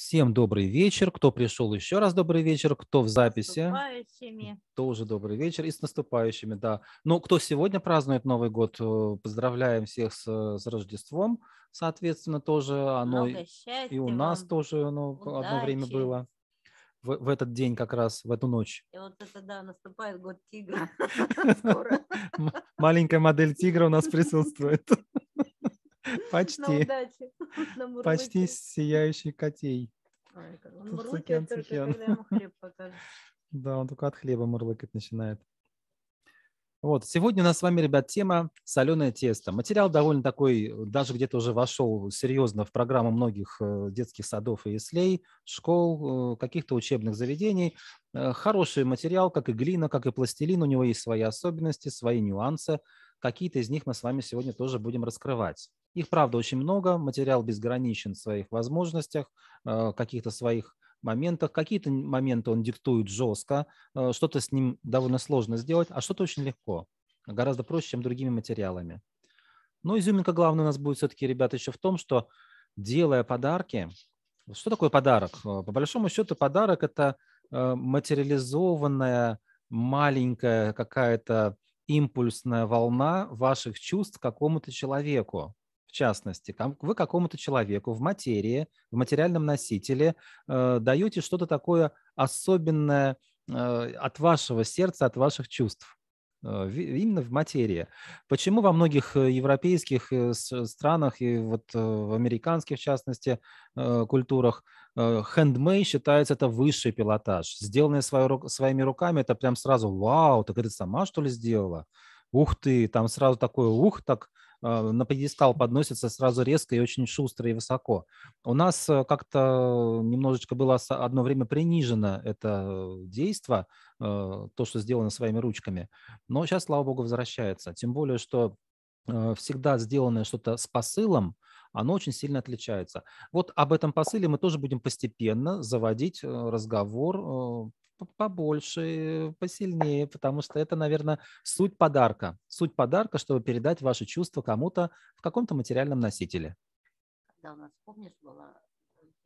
Всем добрый вечер. Кто пришел, еще раз добрый вечер. Кто в записи? Тоже добрый вечер. И с наступающими, да. Ну, кто сегодня празднует Новый год, э, поздравляем всех с, э, с Рождеством. Соответственно, тоже оно и у нас вам. тоже оно Удачи. одно время было. В, в этот день как раз, в эту ночь. И вот это, да, наступает год тигра. Маленькая модель тигра у нас присутствует. Почти. Почти сияющий котей он мурлыкает только, когда ему хлеб покажут. Да, он только от хлеба мурлыкать начинает. Вот, сегодня у нас с вами, ребят, тема соленое тесто. Материал довольно такой, даже где-то уже вошел серьезно в программу многих э, детских садов и яслей, школ, э, каких-то учебных заведений. Э, хороший материал, как и глина, как и пластилин, у него есть свои особенности, свои нюансы. Какие-то из них мы с вами сегодня тоже будем раскрывать. Их, правда, очень много. Материал безграничен в своих возможностях, э, каких-то своих моментах. Какие-то моменты он диктует жестко, э, что-то с ним довольно сложно сделать, а что-то очень легко, гораздо проще, чем другими материалами. Но изюминка главная у нас будет все-таки, ребята, еще в том, что делая подарки, что такое подарок? Э, по большому счету подарок – это материализованная маленькая какая-то импульсная волна ваших чувств какому-то человеку. В частности, вы какому-то человеку в материи, в материальном носителе э, даете что-то такое особенное э, от вашего сердца, от ваших чувств э, именно в материи. Почему во многих э, европейских э, странах и вот в американских, в частности, культурах хендмей э, считается это высший пилотаж. Сделанное своими руками, это прям сразу вау, так это сама что ли сделала? Ух ты, там сразу такое ух, так э, на пьедестал подносится сразу резко и очень шустро и высоко. У нас э, как-то немножечко было одно время принижено это действо, то, что сделано своими ручками. Но сейчас, слава богу, возвращается. Тем более, что всегда сделанное что-то с посылом – оно очень сильно отличается. Вот об этом посыле мы тоже будем постепенно заводить э, разговор э, побольше, посильнее, потому что это, наверное, суть подарка. Суть подарка, чтобы передать ваши чувства кому-то в каком-то материальном носителе. Когда у нас, помнишь, была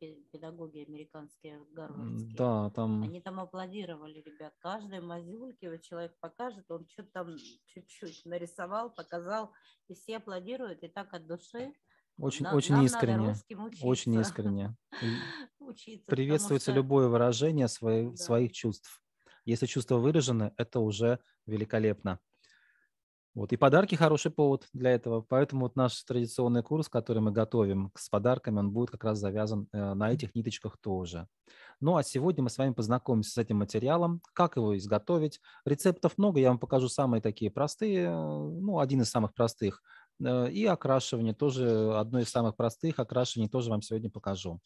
э, педагоги американские, гарвардские. Да, там... Они там аплодировали, ребят, каждой мазюльке, вот человек покажет, он что-то там чуть-чуть нарисовал, показал, и все аплодируют, и так от души. Очень, нам, очень нам искренне. Очень искренне. Учиться, Приветствуется что... любое выражение свои, да. своих чувств. Если чувства выражены, это уже великолепно. Вот. И подарки хороший повод для этого. Поэтому вот наш традиционный курс, который мы готовим с подарками, он будет как раз завязан э, на этих ниточках тоже. Ну а сегодня мы с вами познакомимся с этим материалом, как его изготовить. Рецептов много, я вам покажу самые такие простые, э, ну один из самых простых – Э, и окрашивание тоже, одно из самых простых Окрашивание тоже вам сегодня покажу.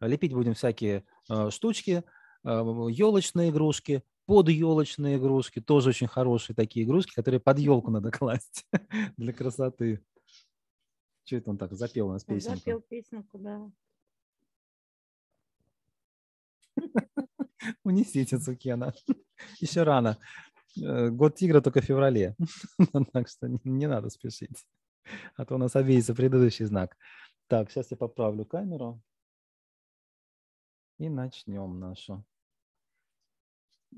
Лепить будем всякие э, штучки, э, елочные игрушки, под елочные игрушки, тоже очень хорошие такие игрушки, которые под елку надо класть для красоты. Что это он так запел у нас песенку? Запел песенку, да. Унесите Цукена. Еще рано. Год тигра только в феврале. Так что не надо спешить. А то у нас обидится предыдущий знак. Так, сейчас я поправлю камеру. И начнем нашу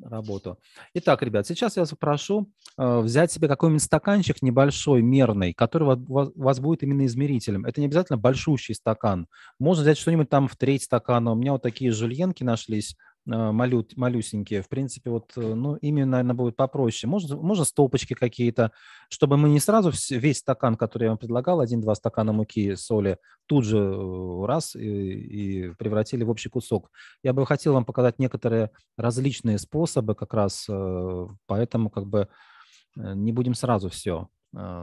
работу. Итак, ребят, сейчас я вас прошу э, взять себе какой-нибудь стаканчик небольшой, мерный, который у вас будет именно измерителем. Это не обязательно большущий стакан. Можно взять что-нибудь там в треть стакана. У меня вот такие жульенки нашлись а, малю, малюсенькие. В принципе, вот, э, ну, ими, наверное, будет попроще. Можно, можно стопочки какие-то, чтобы мы не сразу весь стакан, который я вам предлагал, один-два стакана муки, соли, тут же э, раз и, и превратили в общий кусок. Я бы хотел вам показать некоторые различные способы как раз, э, поэтому как бы не будем сразу все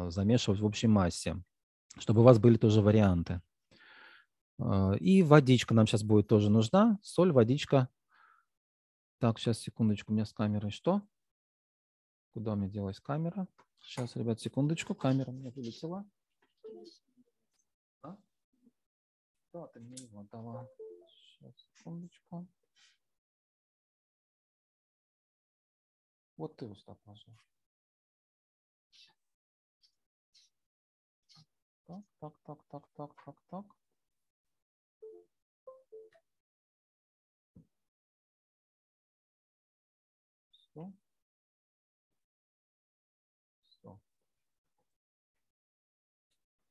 замешивать в общей массе, чтобы у вас были тоже варианты. И водичка нам сейчас будет тоже нужна. Соль, водичка, так, сейчас, секундочку, у меня с камерой что? Куда мне делась камера? Сейчас, ребят, секундочку, камера у меня вылетела. Да? Да, ты мне его дала. Сейчас, секундочку. Вот ты уста положил. Так, так, так, так, так, так, так.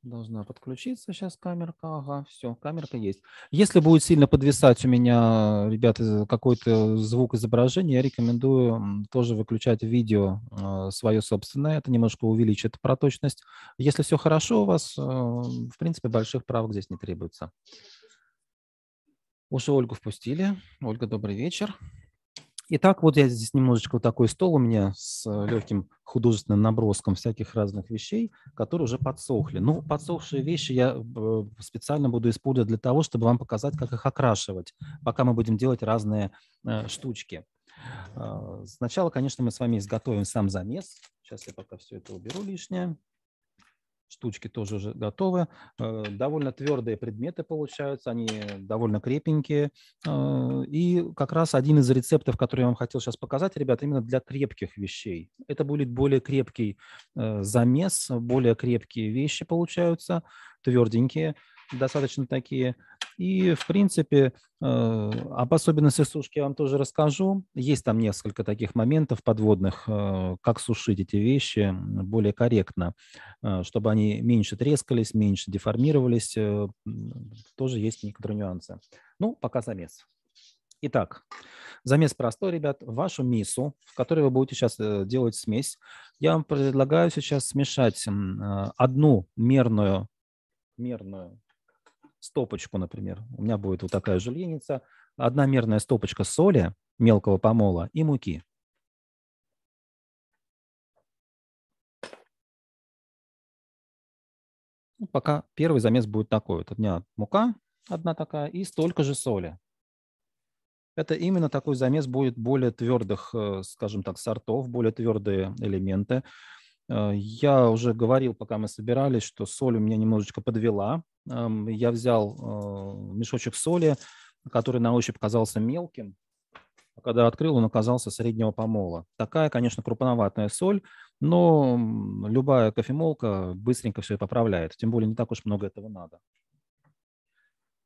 Должна подключиться сейчас камерка. Ага, все, камерка есть. Если будет сильно подвисать у меня, э, ребята, какой-то звук изображения, я рекомендую тоже выключать видео э, свое собственное. Это немножко увеличит проточность. Если все хорошо у вас, э, в принципе, больших правок здесь не требуется. Уже Ольгу впустили. Ольга, добрый вечер. Итак, вот я здесь немножечко вот такой стол у меня с э, легким художественным наброском всяких разных вещей, которые уже подсохли. Ну, подсохшие вещи я э, специально буду использовать для того, чтобы вам показать, как их окрашивать, пока мы будем делать разные э, штучки. А, сначала, конечно, мы с вами изготовим сам замес. Сейчас я пока все это уберу лишнее штучки тоже уже готовы. Э, довольно твердые предметы получаются, они довольно крепенькие. Э, и как раз один из рецептов, который я вам хотел сейчас показать, ребята, именно для крепких вещей. Это будет более крепкий э, замес, более крепкие вещи получаются, тверденькие достаточно такие. И, в принципе, э, об особенности сушки я вам тоже расскажу. Есть там несколько таких моментов подводных, э, как сушить эти вещи более корректно, э, чтобы они меньше трескались, меньше деформировались. Тоже есть некоторые нюансы. Ну, пока замес. Итак, замес простой, ребят. Вашу мису, в которой вы будете сейчас делать смесь, я вам предлагаю сейчас смешать одну мерную, мерную стопочку, например. У меня будет вот такая жульеница, одномерная стопочка соли мелкого помола и муки. Ну, пока первый замес будет такой. Вот у меня мука одна такая и столько же соли. Это именно такой замес будет более твердых, э, скажем так, сортов, более твердые элементы. Э, я уже говорил, пока мы собирались, что соль у меня немножечко подвела. Эм, я взял э, мешочек соли, который на ощупь казался мелким, а когда открыл, он оказался среднего помола. Такая, конечно, крупноватая соль, но любая кофемолка быстренько все поправляет. Тем более не так уж много этого надо.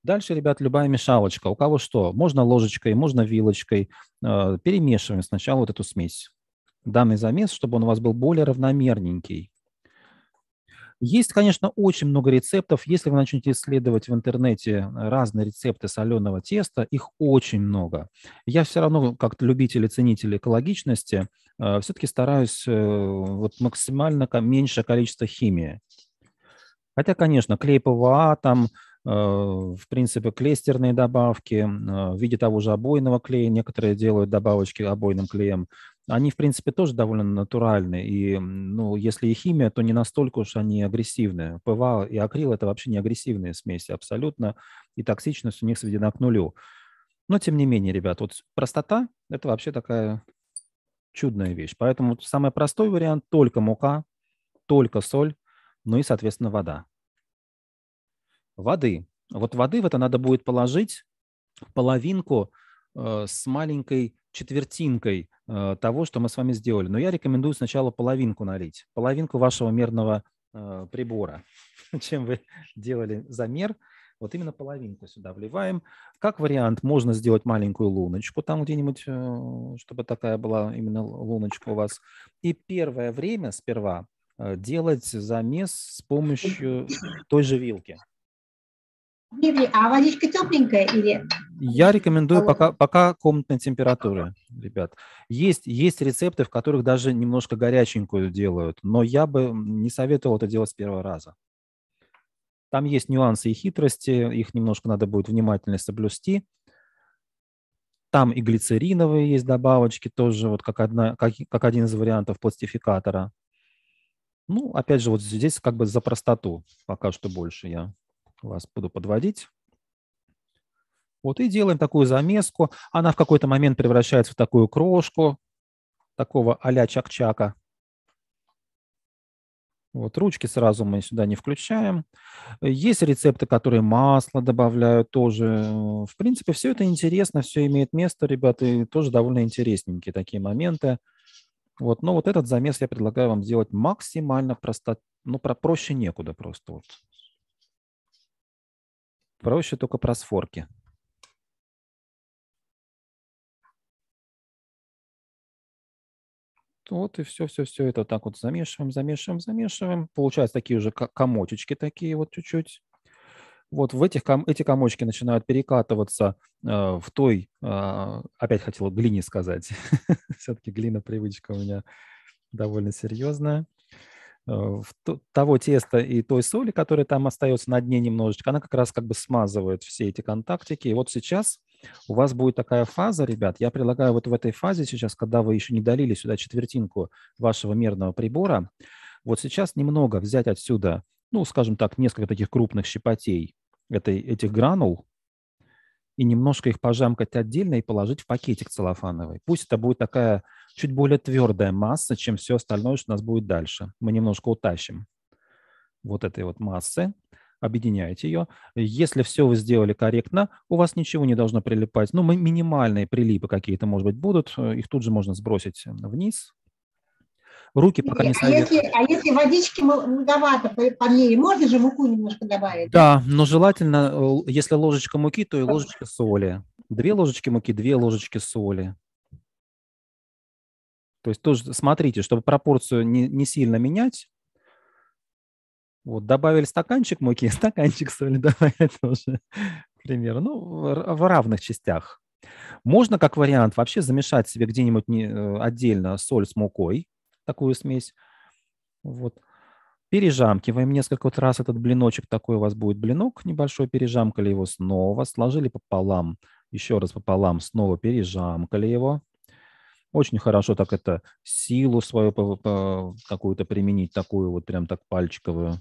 Дальше, ребят, любая мешалочка. У кого что? Можно ложечкой, можно вилочкой. Э, перемешиваем сначала вот эту смесь данный замес, чтобы он у вас был более равномерненький. Есть, конечно, очень много рецептов. Если вы начнете исследовать в интернете разные рецепты соленого теста, их очень много. Я все равно, ну, как любитель и ценитель экологичности, э, все-таки стараюсь э, вот максимально меньшее количество химии. Хотя, конечно, клей ПВА, там, э, в принципе, клейстерные добавки в виде того же обойного клея. Некоторые делают добавочки обойным клеем они, в принципе, тоже довольно натуральные. И, ну, если и химия, то не настолько уж они агрессивные. ПВА и акрил – это вообще не агрессивные смеси абсолютно, и токсичность у них сведена к нулю. Но, тем не менее, ребят, вот простота – это вообще такая чудная вещь. Поэтому самый простой вариант – только мука, только соль, ну и, соответственно, вода. Воды. Вот воды в это надо будет положить половинку Э, с маленькой четвертинкой э, того, что мы с вами сделали. Но я рекомендую сначала половинку налить, половинку вашего мерного э, прибора, чем вы делали замер. Вот именно половинку сюда вливаем. Как вариант, можно сделать маленькую луночку там где-нибудь, чтобы такая была именно луночка у вас. И первое время сперва делать замес с помощью той же вилки а водичка тепленькая или... Я рекомендую пока, пока комнатной температуры, ребят. Есть, есть рецепты, в которых даже немножко горяченькую делают, но я бы не советовал это делать с первого раза. Там есть нюансы и хитрости, их немножко надо будет внимательно соблюсти. Там и глицериновые есть добавочки тоже, вот как, одна, как, как один из вариантов пластификатора. Ну, опять же, вот здесь как бы за простоту пока что больше я вас буду подводить. Вот и делаем такую замеску. Она в какой-то момент превращается в такую крошку, такого а-ля чак-чака. Вот ручки сразу мы сюда не включаем. Есть рецепты, которые масло добавляют тоже. В принципе, все это интересно, все имеет место, ребята, и тоже довольно интересненькие такие моменты. Вот, но вот этот замес я предлагаю вам сделать максимально просто, ну, про проще некуда просто. Вот Проще только про сфорки. Вот и все-все-все это так вот замешиваем, замешиваем, замешиваем. Получаются такие уже комочечки, такие вот чуть-чуть. Вот в этих, эти комочки начинают перекатываться э, в той, э, опять хотела глине сказать, все-таки глина привычка у меня довольно серьезная. Э, того теста и той соли, которая там остается на дне немножечко, она как раз как бы смазывает все эти контактики. И вот сейчас у вас будет такая фаза, ребят. Я предлагаю вот в этой фазе сейчас, когда вы еще не долили сюда четвертинку вашего мерного прибора, вот сейчас немного взять отсюда, ну, скажем так, несколько таких крупных щепотей этой, этих гранул, и немножко их пожамкать отдельно и положить в пакетик целлофановый. Пусть это будет такая чуть более твердая масса, чем все остальное, что у нас будет дальше. Мы немножко утащим вот этой вот массы, объединяете ее. Если все вы сделали корректно, у вас ничего не должно прилипать. Ну, минимальные прилипы какие-то, может быть, будут. Э, их тут же можно сбросить э, вниз. Руки пока не А если, а если водички многовато по, по можно же муку немножко добавить? Да, но желательно, э, если ложечка муки, то и ложечка соли. Две ложечки муки, две ложечки соли. То есть тоже смотрите, чтобы пропорцию не, не сильно менять. Вот, добавили стаканчик муки, стаканчик соли добавили тоже, к ну, в равных частях. Можно, как вариант, вообще замешать себе где-нибудь не э, отдельно соль с мукой, такую смесь. Вот. Пережамкиваем несколько вот раз этот блиночек, такой у вас будет блинок небольшой, пережамкали его снова, сложили пополам, еще раз пополам, снова пережамкали его очень хорошо так это силу свою какую-то применить, такую вот прям так пальчиковую.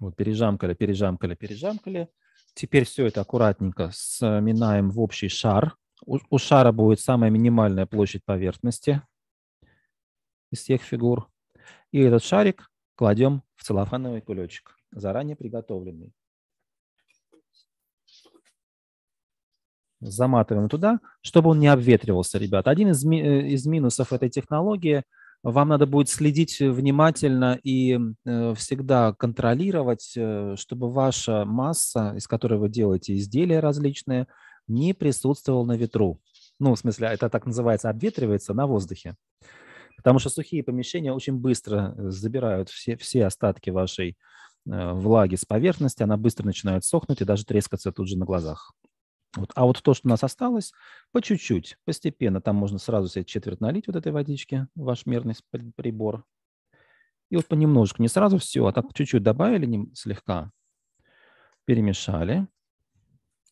Вот пережамкали, пережамкали, пережамкали. Теперь все это аккуратненько сминаем в общий шар. У, у шара будет самая минимальная площадь поверхности из всех фигур. И этот шарик кладем в целлофановый кулечек, заранее приготовленный. заматываем туда, чтобы он не обветривался, ребят. Один из, ми- э, из минусов этой технологии – вам надо будет следить внимательно и э, всегда контролировать, э, чтобы ваша масса, из которой вы делаете изделия различные, не присутствовала на ветру. Ну, в смысле, это так называется, обветривается на воздухе. Потому что сухие помещения очень быстро забирают все, все остатки вашей э, влаги с поверхности, она быстро начинает сохнуть и даже трескаться тут же на глазах. Вот. А вот то, что у нас осталось, по чуть-чуть, постепенно, там можно сразу себе четверть налить вот этой водички, ваш мерный прибор. И вот понемножку, не сразу все, а так чуть-чуть добавили не, слегка, перемешали.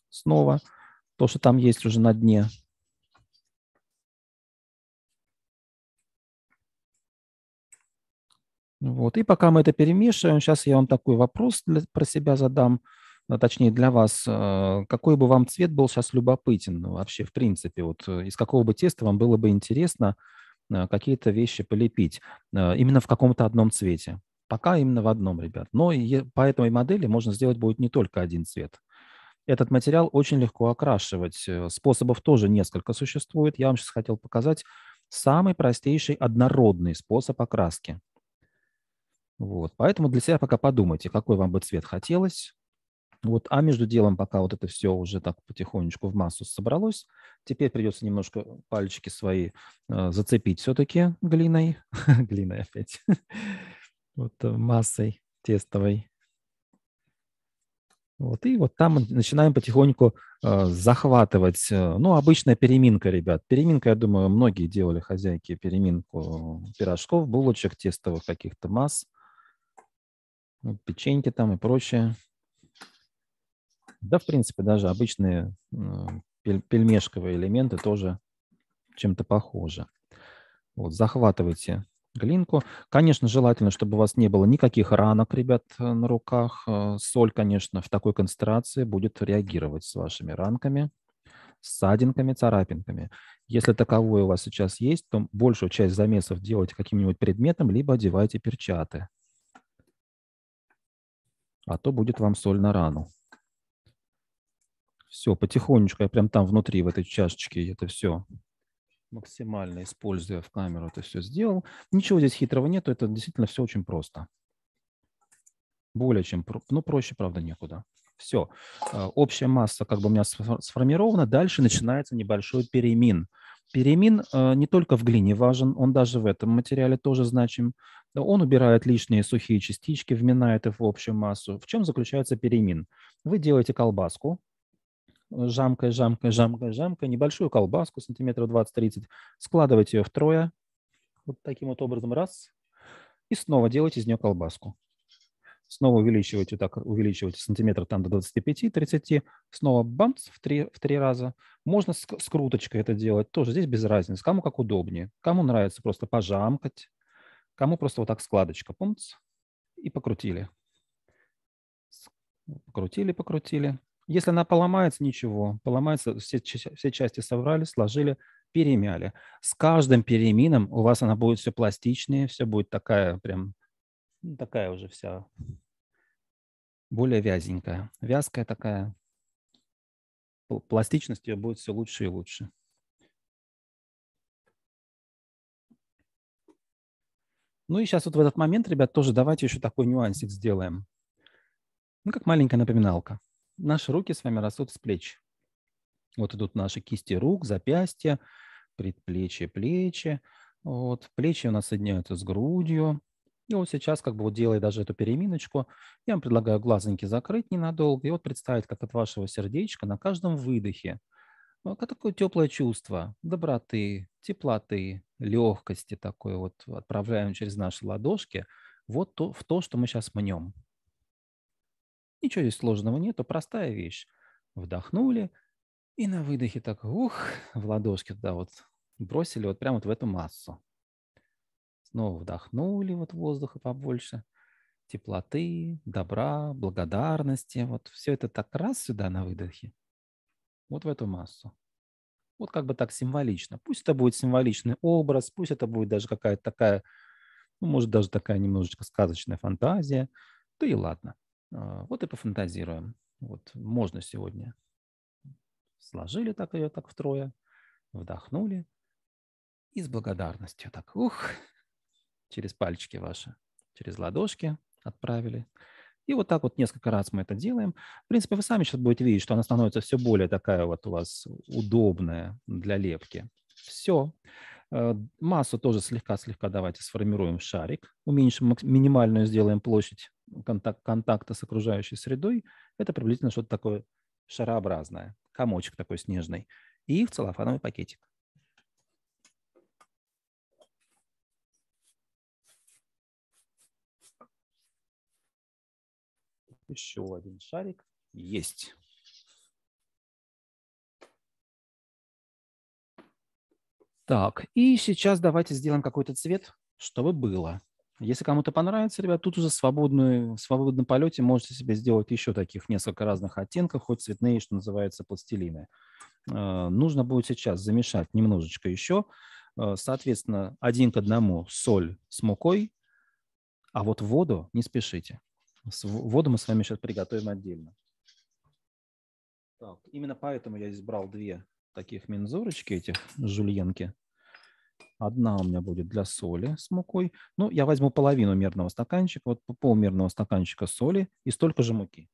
Снова то, что там есть уже на дне. Вот. И пока мы это перемешиваем, сейчас я вам такой вопрос для, про себя задам – а, точнее для вас, а, какой бы вам цвет был сейчас любопытен ну, вообще, в принципе, вот э, из какого бы теста вам было бы интересно а, какие-то вещи полепить именно в каком-то одном цвете. Пока именно в одном, ребят. Но и по этой модели можно сделать будет не только один цвет. Этот материал очень легко окрашивать. Э, способов тоже несколько существует. Я вам сейчас хотел показать самый простейший однородный способ окраски. Вот. Поэтому для себя пока подумайте, какой вам бы цвет хотелось, вот, а между делом, пока вот это все уже так потихонечку в массу собралось, теперь придется немножко э, пальчики свои э, зацепить все-таки глиной, глиной опять, вот э, массой тестовой. Вот, и вот там начинаем потихоньку э, захватывать. Э, ну, обычная переминка, ребят. Переминка, я думаю, многие делали хозяйки переминку пирожков, булочек, тестовых каких-то масс, ну, печеньки там и прочее. Да, в принципе, даже обычные пельмешковые элементы тоже чем-то похожи. Вот, захватывайте глинку. Конечно, желательно, чтобы у вас не было никаких ранок, ребят, э, на руках. Э, соль, конечно, в такой концентрации будет реагировать с вашими ранками, ссадинками, царапинками. Если таковое у вас сейчас есть, то большую часть замесов делайте каким-нибудь предметом, либо одевайте перчаты. А то будет вам соль на рану все, потихонечку я прям там внутри, в этой чашечке, это все максимально используя в камеру это все сделал. Ничего здесь хитрого нету, это действительно все очень просто. Более чем, ну проще, правда, некуда. Все, а, общая масса как бы у меня сформирована. Дальше начинается небольшой перемин. Перемин а, не только в глине важен, он даже в этом материале тоже значим. Он убирает лишние сухие частички, вминает их в общую массу. В чем заключается перемин? Вы делаете колбаску, жамкой, жамкой, жамкой, жамкой небольшую колбаску сантиметров 20-30, складывать ее втрое, вот таким вот образом раз, и снова делать из нее колбаску. Снова увеличивайте, так, увеличивайте сантиметр там до 25-30, снова бамц в три, в три раза. Можно с, с круточкой это делать, тоже здесь без разницы, кому как удобнее. Кому нравится просто пожамкать, кому просто вот так складочка, помните? И покрутили. Покрутили, покрутили. Если она поломается, ничего. Поломается, все, все части соврали, сложили, перемяли. С каждым перемином у вас она будет все пластичнее, все будет такая прям, ну, такая уже вся, более вязенькая. Вязкая такая. Пластичность ее будет все лучше и лучше. Ну и сейчас вот в этот момент, ребят, тоже давайте еще такой нюансик сделаем. Ну, как маленькая напоминалка наши руки с вами растут с плеч. Вот идут наши кисти рук, запястья, предплечья, плечи. Вот, плечи у нас соединяются с грудью. И вот сейчас, как бы вот делая даже эту переминочку, я вам предлагаю глазоньки закрыть ненадолго и вот представить, как от вашего сердечка на каждом выдохе ну, как такое теплое чувство доброты, теплоты, легкости такой вот отправляем через наши ладошки вот то, в то, что мы сейчас мнем. Ничего здесь сложного нету, простая вещь. Вдохнули, и на выдохе так, ух, в ладошки туда вот бросили вот прямо вот в эту массу. Снова вдохнули вот воздуха побольше, теплоты, добра, благодарности. Вот все это так раз сюда на выдохе, вот в эту массу. Вот как бы так символично. Пусть это будет символичный образ, пусть это будет даже какая-то такая, ну, может, даже такая немножечко сказочная фантазия. Да и ладно. А, вот и пофантазируем. Вот можно сегодня. Сложили так ее так втрое, вдохнули. И с благодарностью так, ух, через пальчики ваши, через ладошки отправили. И вот так вот несколько раз мы это делаем. В принципе, вы сами сейчас будете видеть, что она становится все более такая вот у вас удобная для лепки. Все. Э, массу тоже слегка-слегка давайте сформируем шарик, уменьшим минимальную, сделаем площадь контак- контакта с окружающей средой, это приблизительно что-то такое шарообразное, комочек такой снежный, и в целлофановый пакетик. Еще один шарик. Есть. Так, и сейчас давайте сделаем какой-то цвет, чтобы было. Если кому-то понравится, ребят, тут уже свободную, в свободном полете можете себе сделать еще таких несколько разных оттенков, хоть цветные, что называется, пластилины. Э, нужно будет сейчас замешать немножечко еще. Э, соответственно, один к одному соль с мукой, а вот воду не спешите. Воду мы с вами сейчас приготовим отдельно. Так, именно поэтому я избрал две таких мензурочки этих, жульенки. Одна у меня будет для соли с мукой. Ну, я возьму половину мерного стаканчика, вот полмерного стаканчика соли и столько же муки.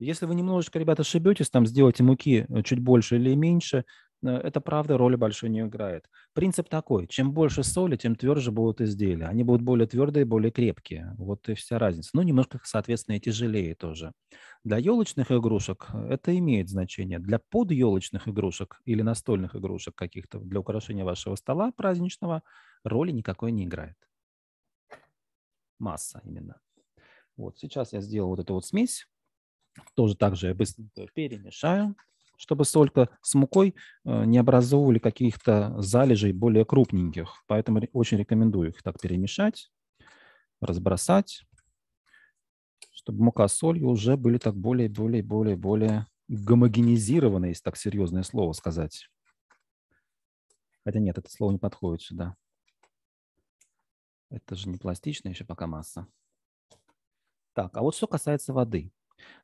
Если вы немножечко, ребята, ошибетесь, там сделайте муки э, чуть больше или меньше, Э, это правда роли большой не играет. Принцип такой, чем больше соли, тем тверже будут изделия. Они будут более твердые, более крепкие. Вот и вся разница. Ну, немножко, соответственно, и тяжелее тоже. Для елочных игрушек э, это имеет значение. Для подъелочных игрушек или настольных игрушек каких-то для украшения вашего стола праздничного роли никакой не играет. Масса именно. Вот сейчас я сделал вот эту вот смесь. Тоже также я быстро перемешаю чтобы столько с мукой э, не образовывали каких-то залежей более крупненьких. Поэтому очень рекомендую их так перемешать, разбросать, чтобы мука с солью уже были так более, более, более, более гомогенизированы, если так серьезное слово сказать. Хотя нет, это слово не подходит сюда. Это же не пластичная еще пока масса. Так, а вот что касается воды.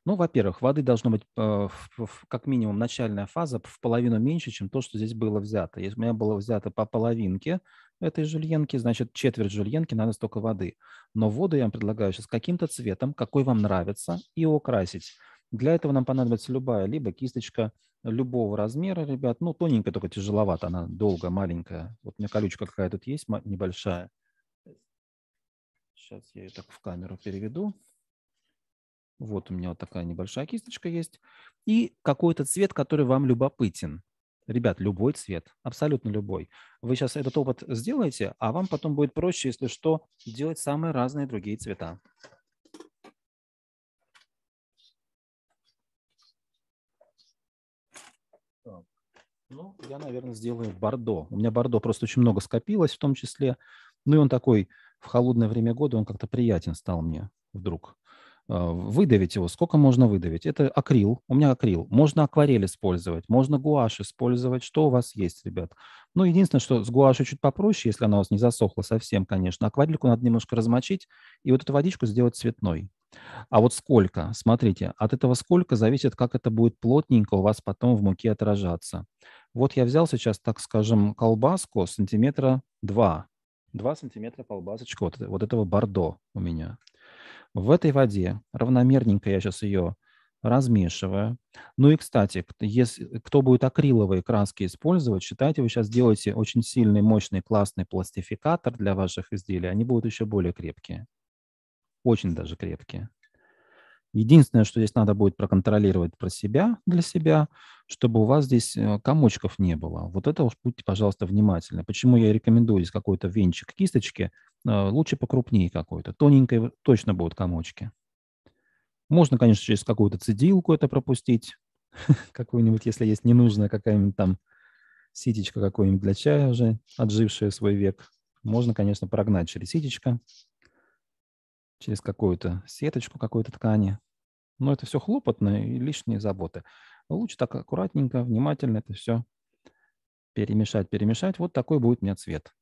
Ну, во-первых, воды должно быть э, в, в, как минимум начальная фаза в половину меньше, чем то, что здесь было взято. Если у меня было взято по половинке этой жульенки, значит, четверть жульенки надо столько воды. Но воду я вам предлагаю сейчас каким-то цветом, какой вам нравится, и украсить. Для этого нам понадобится любая, либо кисточка любого размера, ребят. Ну, тоненькая, только тяжеловато, она долго, маленькая. Вот у меня колючка какая тут есть, небольшая. Сейчас я ее так в камеру переведу. Вот у меня вот такая небольшая кисточка есть. И какой-то цвет, который вам любопытен. Ребят, любой цвет, абсолютно любой. Вы сейчас этот опыт сделаете, а вам потом будет проще, если что, делать самые разные другие цвета. Ну, я, наверное, сделаю бордо. У меня бордо просто очень много скопилось в том числе. Ну и он такой в холодное время года, он как-то приятен стал мне вдруг. А, выдавить его, сколько можно выдавить? Это акрил, у меня акрил. Можно акварель использовать, можно гуашь использовать. Что у вас есть, ребят? Ну, единственное, что с гуашью чуть попроще, если она у вас не засохла совсем, конечно. Акварельку надо немножко размочить и вот эту водичку сделать цветной. А вот сколько? Смотрите, от этого сколько зависит, как это будет плотненько у вас потом в муке отражаться. Вот я взял сейчас, так скажем, колбаску сантиметра два, два сантиметра колбасочка вот, вот этого бордо у меня. В этой воде равномерненько я сейчас ее размешиваю. Ну и, кстати, если, кто будет акриловые краски использовать, считайте, вы сейчас делаете очень сильный, мощный, классный пластификатор для ваших изделий. Они будут еще более крепкие. Очень даже крепкие. Единственное, что здесь надо будет проконтролировать про себя, для себя, чтобы у вас здесь э, комочков не было. Вот это уж будьте, пожалуйста, внимательны. Почему я рекомендую здесь какой-то венчик кисточки? Э, лучше покрупнее какой-то. Тоненькой точно будут комочки. Можно, конечно, через какую-то цедилку это пропустить. Какую-нибудь, если есть ненужная какая-нибудь там ситечка какой-нибудь для чая уже, отжившая свой век. Можно, конечно, прогнать через ситечко через какую-то сеточку какой-то ткани. Но это все хлопотно и лишние заботы. Лучше так аккуратненько, внимательно это все перемешать, перемешать. Вот такой будет у меня цвет.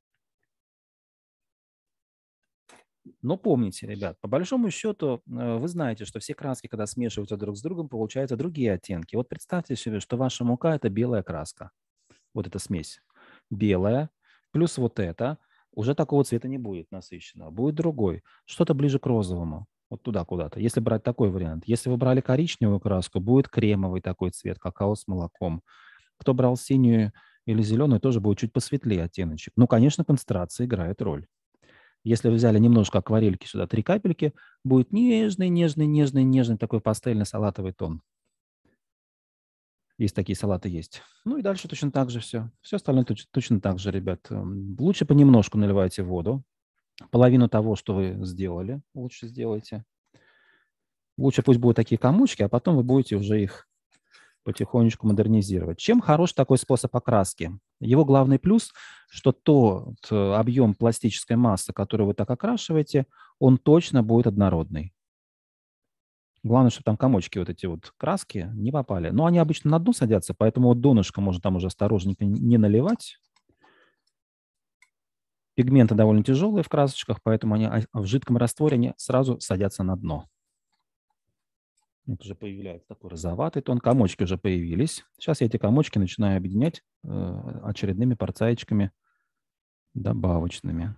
Но помните, ребят, по большому счету э, вы знаете, что все краски, когда смешиваются друг с другом, получаются другие оттенки. Вот представьте себе, что ваша мука – это белая краска. Вот эта смесь. Белая плюс вот это уже такого цвета не будет насыщенного, будет другой, что-то ближе к розовому, вот туда куда-то, если брать такой вариант. Если вы брали коричневую краску, будет кремовый такой цвет, какао с молоком. Кто брал синюю или зеленую, тоже будет чуть посветлее оттеночек. Ну, конечно, концентрация играет роль. Если вы взяли немножко акварельки сюда, три капельки, будет нежный, нежный, нежный, нежный такой пастельный салатовый тон. Есть такие салаты есть. Ну и дальше точно так же все. Все остальное точно, точно так же, ребят. Эм, лучше понемножку наливайте воду. Половину того, что вы сделали, лучше сделайте. Лучше пусть будут такие комочки, а потом вы будете уже их потихонечку модернизировать. Чем хорош такой способ окраски? Его главный плюс, что тот э, объем пластической массы, которую вы так окрашиваете, он точно будет однородный. Главное, чтобы там комочки вот эти вот краски не попали. Но они обычно на дно садятся, поэтому вот донышко можно там уже осторожненько не наливать. Пигменты довольно тяжелые в красочках, поэтому они а, в жидком растворе они сразу садятся на дно. Вот уже появляется такой розоватый тон, комочки уже появились. Сейчас я эти комочки начинаю объединять э, очередными порцаечками добавочными.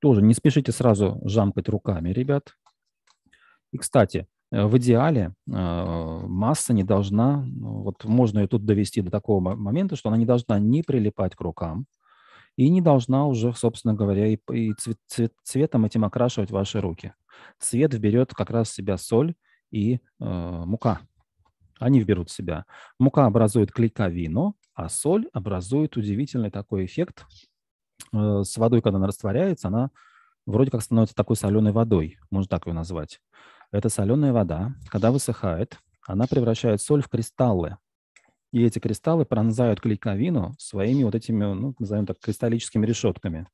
Тоже не спешите сразу жампать руками, ребят. И, кстати, э, в идеале а, масса не должна, ну, вот можно ее тут довести до такого момента, что она не должна не прилипать к рукам и не должна уже, собственно говоря, и, и цвет, цвет, цветом этим окрашивать ваши руки. Цвет вберет как раз в себя соль и э, мука. Они вберут в себя. Мука образует клейковину, а соль образует удивительный такой эффект. А, с водой, когда она растворяется, она вроде как становится такой соленой водой, можно так ее назвать. Это соленая вода. Когда высыхает, она превращает соль в кристаллы. И эти кристаллы пронзают клейковину своими вот этими, ну, назовем так, кристаллическими решетками.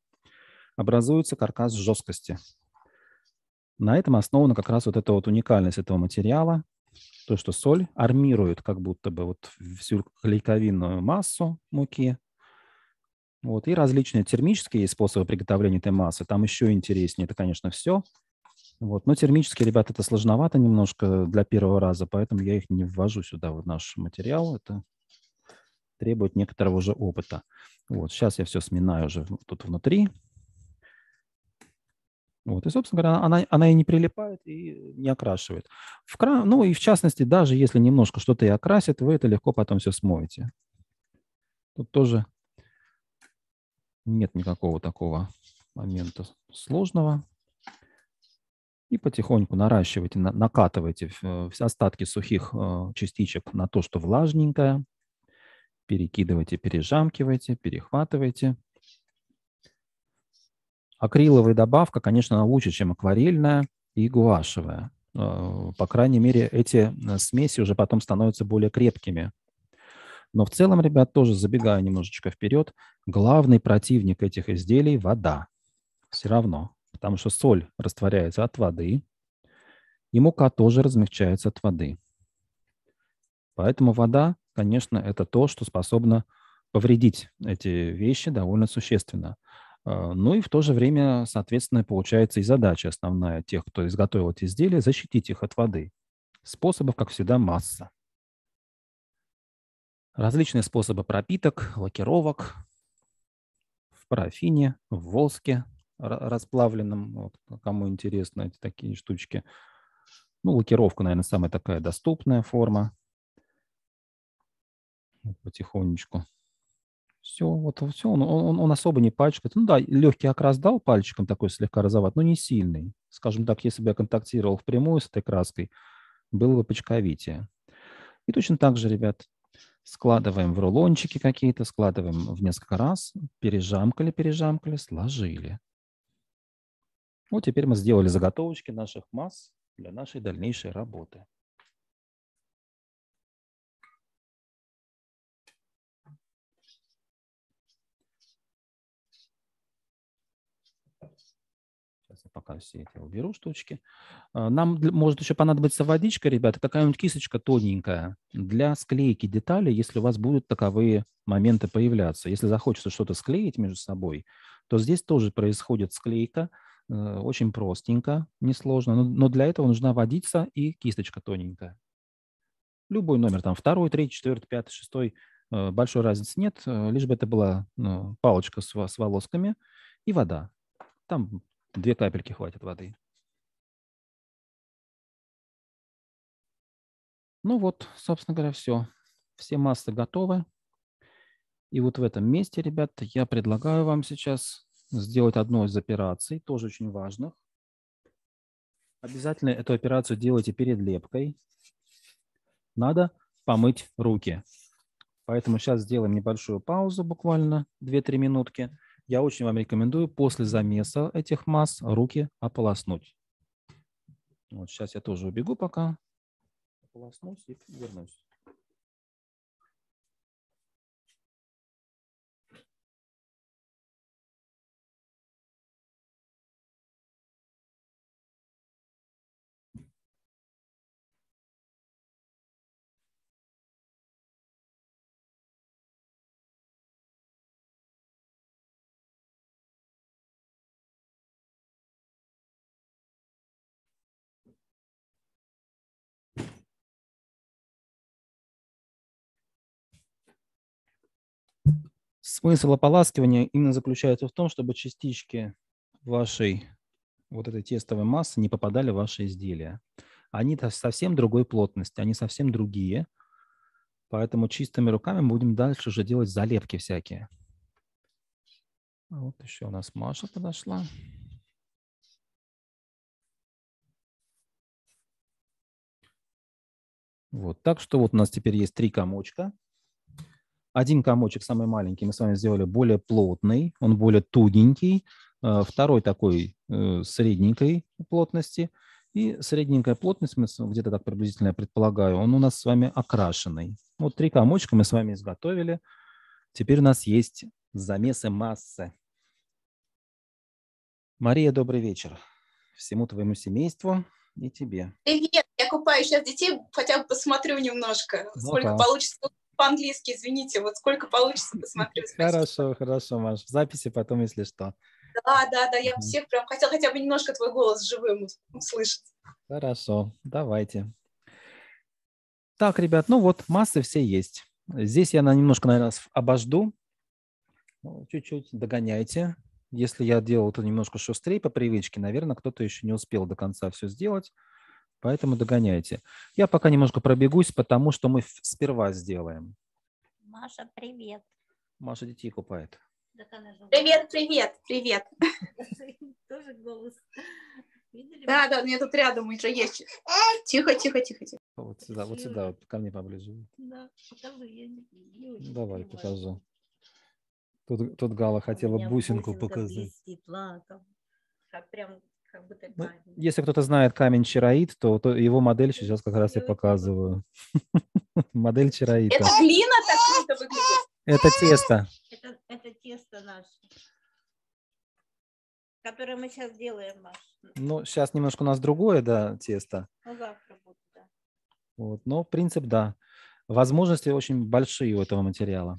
Образуется каркас жесткости. На этом основана как раз вот эта вот уникальность этого материала, то, что соль армирует как будто бы вот всю клейковинную массу муки, вот, и различные термические способы приготовления этой массы. Там еще интереснее, это, конечно, все. Вот. Но термические, ребят, это сложновато немножко для первого раза, поэтому я их не ввожу сюда, в наш материал. Это требует некоторого уже опыта. Вот. Сейчас я все сминаю уже тут внутри. Вот. И, собственно говоря, она, она и не прилипает, и не окрашивает. В кра... Ну и в частности, даже если немножко что-то и окрасит, вы это легко потом все смоете. Тут тоже нет никакого такого момента сложного и потихоньку наращивайте, накатывайте э, остатки сухих э, частичек на то, что влажненькое, перекидывайте, пережамкивайте, перехватывайте. Акриловая добавка, конечно, лучше, чем акварельная и гуашевая. Э, по крайней мере, эти смеси уже потом становятся более крепкими. Но в целом, ребят, тоже забегая немножечко вперед, главный противник этих изделий – вода. Все равно потому что соль растворяется от воды, и мука тоже размягчается от воды. Поэтому вода, конечно, это то, что способно повредить эти вещи довольно существенно. А, ну и в то же время, соответственно, получается и задача основная тех, кто изготовил эти изделия, защитить их от воды. Способов, как всегда, масса. Различные способы пропиток, лакировок в парафине, в волске, расплавленным, вот, кому интересно эти такие штучки. Ну, лакировка, наверное, самая такая доступная форма. Вот, потихонечку. Все, вот все, он, он, он особо не пачкает. Ну да, легкий окрас дал пальчиком такой слегка розоват, но не сильный. Скажем так, если бы я контактировал впрямую с этой краской, было бы почковитие. И точно так же, ребят, складываем в рулончики какие-то, складываем в несколько раз, пережамкали, пережамкали, сложили. Ну, теперь мы сделали заготовочки наших масс для нашей дальнейшей работы. Сейчас я пока все эти уберу штучки. А, нам может еще понадобиться водичка, ребята, какая-нибудь кисточка тоненькая для склейки деталей, если у вас будут таковые моменты появляться. Если захочется что-то склеить между собой, то здесь тоже происходит склейка – Э, очень простенько, несложно, но, для этого нужна водица и кисточка тоненькая. Любой номер, там второй, третий, четвертый, пятый, шестой, э, большой разницы нет, э, лишь бы это была ну, палочка с, с волосками и вода. Там две капельки хватит воды. Ну вот, собственно говоря, все. Все массы готовы. И вот в этом месте, ребята, я предлагаю вам сейчас сделать одну из операций, тоже очень важных. Обязательно эту операцию делайте перед лепкой. Надо помыть руки. Поэтому сейчас сделаем небольшую паузу, буквально 2-3 минутки. Я очень вам рекомендую после замеса этих масс руки ополоснуть. Вот сейчас я тоже убегу пока. Ополоснусь и вернусь. Смысл ополаскивания именно заключается в том, чтобы частички вашей вот этой тестовой массы не попадали в ваши изделия. Они совсем другой плотности, они совсем другие. Поэтому чистыми руками будем дальше уже делать залепки всякие. А вот еще у нас Маша подошла. Вот, так что вот у нас теперь есть три комочка. Один комочек, самый маленький, мы с вами сделали более плотный, он более тоненький, э, второй такой э, средненькой плотности. И средненькая плотность, мы где-то так приблизительно я предполагаю, он у нас с вами окрашенный. Вот три комочка мы с вами изготовили. Теперь у нас есть замесы массы. Мария, добрый вечер всему твоему семейству и тебе. Привет, я купаю сейчас детей, хотя бы посмотрю немножко, ну, сколько да. получится по-английски, извините, вот сколько получится, посмотрю. Спасибо. Хорошо, хорошо, Маш, в записи потом, если что. Да, да, да, я всех прям хотела хотя бы немножко твой голос живым услышать. Хорошо, давайте. Так, ребят, ну вот массы все есть. Здесь я на немножко, наверное, обожду. Ну, чуть-чуть догоняйте. Если я делал это немножко шустрее по привычке, наверное, кто-то еще не успел до конца все сделать. Поэтому догоняйте. Я пока немножко пробегусь, потому что мы сперва сделаем. Маша, привет. Маша детей купает. Привет, привет, привет. Тоже голос. Видели? Да, да, мне тут рядом уже есть. Тихо, тихо, тихо, тихо. Вот сюда, вот сюда, вот ко мне поближе. Да, Давай, покажу. Тут, тут Гала хотела бусинку показать. Как прям как будто Ну, если кто-то знает камень чароид, то, то его модель сейчас как раз я показываю. Модель чароида. Это глина так круто выглядит. Это тесто. Это, это тесто наше, которое мы сейчас делаем, Маш. Ну, сейчас немножко у нас другое, да, тесто. Ну, завтра будет, да. Вот, но принцип, да. Возможности очень большие у этого материала.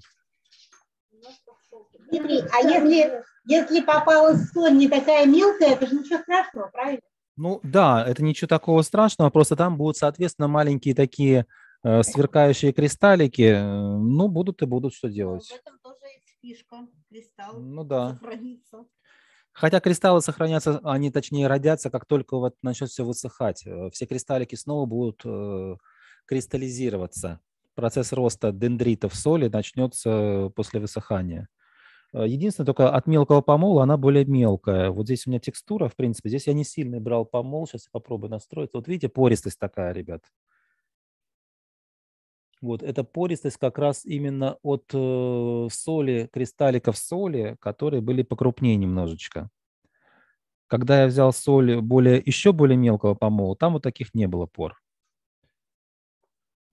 Дмитрий, а если если попалась соль не такая мелкая, это же ничего страшного, правильно? Ну да, это ничего такого страшного, просто там будут, соответственно, маленькие такие э, сверкающие кристаллики, э, ну будут и будут что делать. В этом тоже есть фишка, кристалл ну, да. сохранится. Хотя кристаллы сохранятся, они точнее родятся, как только вот начнет все высыхать. Э, все кристаллики снова будут э, кристаллизироваться. Процесс роста дендритов соли начнется э, после высыхания. Э, единственное, только от мелкого помола она более мелкая. Вот здесь у меня текстура, в принципе. Здесь я не сильно брал помол. Сейчас я попробую настроить. Вот видите, пористость такая, ребят. Вот эта пористость как раз именно от э, соли, кристалликов соли, которые были покрупнее немножечко. Когда я взял соль более, еще более мелкого помола, там вот таких не было пор.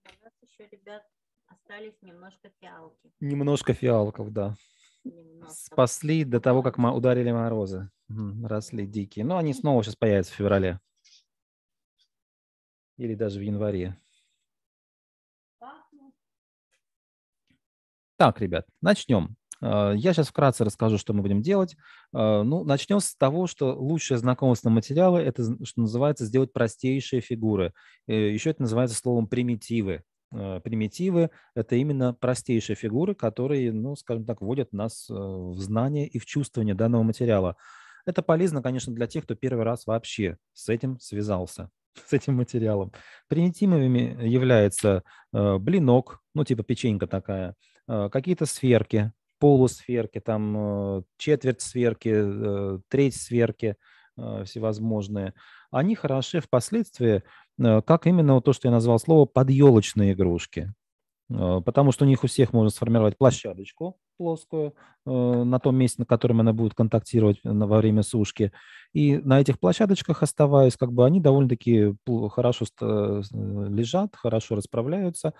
У нас еще, ребят, остались немножко фиалки. Немножко фиалков, да. Спасли до того, как мы ударили морозы. Росли дикие. Но ну, они снова сейчас появятся в феврале. Или даже в январе. Так, ребят, начнем. А, я сейчас вкратце расскажу, что мы будем делать. А, ну, начнем с того, что лучшее знакомство материала – это, что называется, сделать простейшие фигуры. Э, Еще это называется словом «примитивы». Э, примитивы – это именно простейшие фигуры, которые, ну, скажем так, вводят нас э, в знание и в чувствование данного материала. Это полезно, конечно, для тех, кто первый раз вообще с этим связался, с этим материалом. Примитивами является э, блинок, ну, типа печенька такая, какие-то сферки, полусферки, там четверть сферки, треть сферки всевозможные. Они хороши впоследствии, Э, как именно вот то, что я назвал слово «подъелочные игрушки». Э, потому что у них у всех можно сформировать площадочку плоскую э, на том месте, на котором она будет контактировать во время сушки. И на этих площадочках, оставаясь, как бы они довольно-таки хорошо лежат, хорошо расправляются.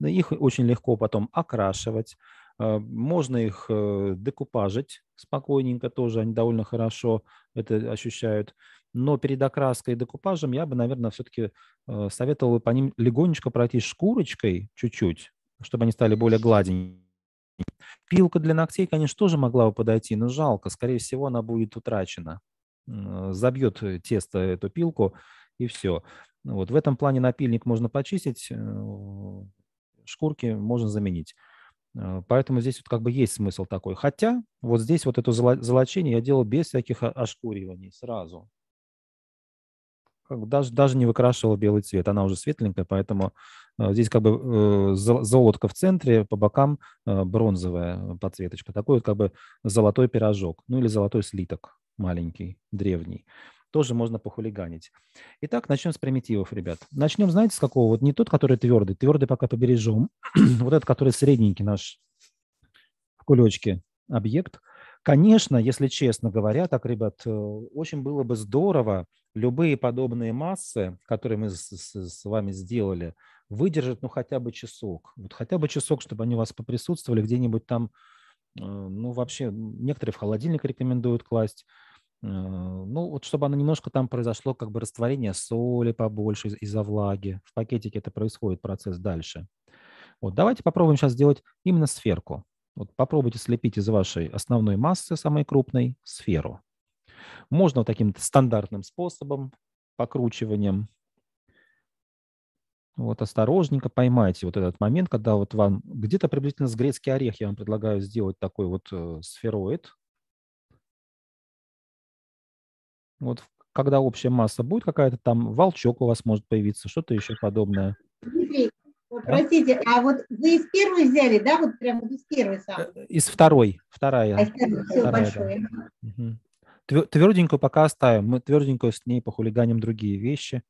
Их очень легко потом окрашивать. Можно их декупажить спокойненько тоже, они довольно хорошо это ощущают но перед окраской и декупажем я бы, наверное, все-таки э, советовал бы по ним легонечко пройтись шкурочкой чуть-чуть, чтобы они стали более гладенькими. Пилка для ногтей, конечно, тоже могла бы подойти, но жалко. Скорее всего, она будет утрачена. Забьет тесто эту пилку, и все. Вот в этом плане напильник можно почистить, э, шкурки можно заменить. Э, поэтому здесь вот как бы есть смысл такой. Хотя вот здесь вот это золочение я делал без всяких ошкуриваний сразу даже, даже не выкрашивала белый цвет. Она уже светленькая, поэтому э, здесь как бы э, золотка в центре, по бокам э, бронзовая подсветочка. Такой вот как бы золотой пирожок, ну или золотой слиток маленький, древний. Тоже можно похулиганить. Итак, начнем с примитивов, ребят. Начнем, знаете, с какого? Вот не тот, который твердый. Твердый пока побережем. вот этот, который средненький наш в кулечке объект. Конечно, если честно говоря, так, ребят, очень было бы здорово, любые подобные массы, которые мы с, с, вами сделали, выдержат ну хотя бы часок. Вот хотя бы часок, чтобы они у вас поприсутствовали где-нибудь там, э, ну вообще некоторые в холодильник рекомендуют класть. Э, ну, вот чтобы оно немножко там произошло как бы растворение соли побольше из-за влаги. В пакетике это происходит процесс дальше. Вот давайте попробуем сейчас сделать именно сферку. Вот попробуйте слепить из вашей основной массы, самой крупной, сферу. Можно таким стандартным способом, покручиванием. Вот осторожненько поймайте вот этот момент, когда вот вам где-то приблизительно с грецкий орех я вам предлагаю сделать такой вот э, сфероид. Вот когда общая масса будет какая-то там, волчок у вас может появиться, что-то еще подобное. простите, а вот вы из первой взяли, да, вот прямо из первой э, самой? Из второй, вторая. А из все, вторая, большое. Да. Угу. Тверденькую пока оставим. Мы тверденькую с ней похулиганим другие вещи.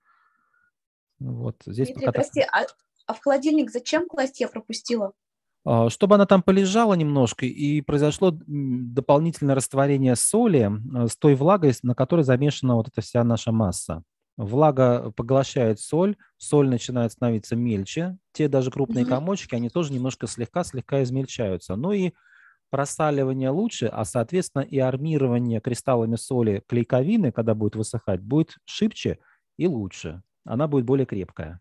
Вот здесь Дмитрий, пока... прости, а, а в холодильник зачем класть? Я пропустила. А, чтобы она там полежала немножко, и произошло дополнительное растворение соли э, с той влагой, на которой замешана вот эта вся наша масса. Влага поглощает соль, соль начинает становиться мельче. Те даже крупные комочки, они тоже немножко слегка-слегка измельчаются. Ну и просаливание лучше, а, соответственно, и армирование кристаллами соли клейковины, когда будет высыхать, будет шибче и лучше. Она будет более крепкая.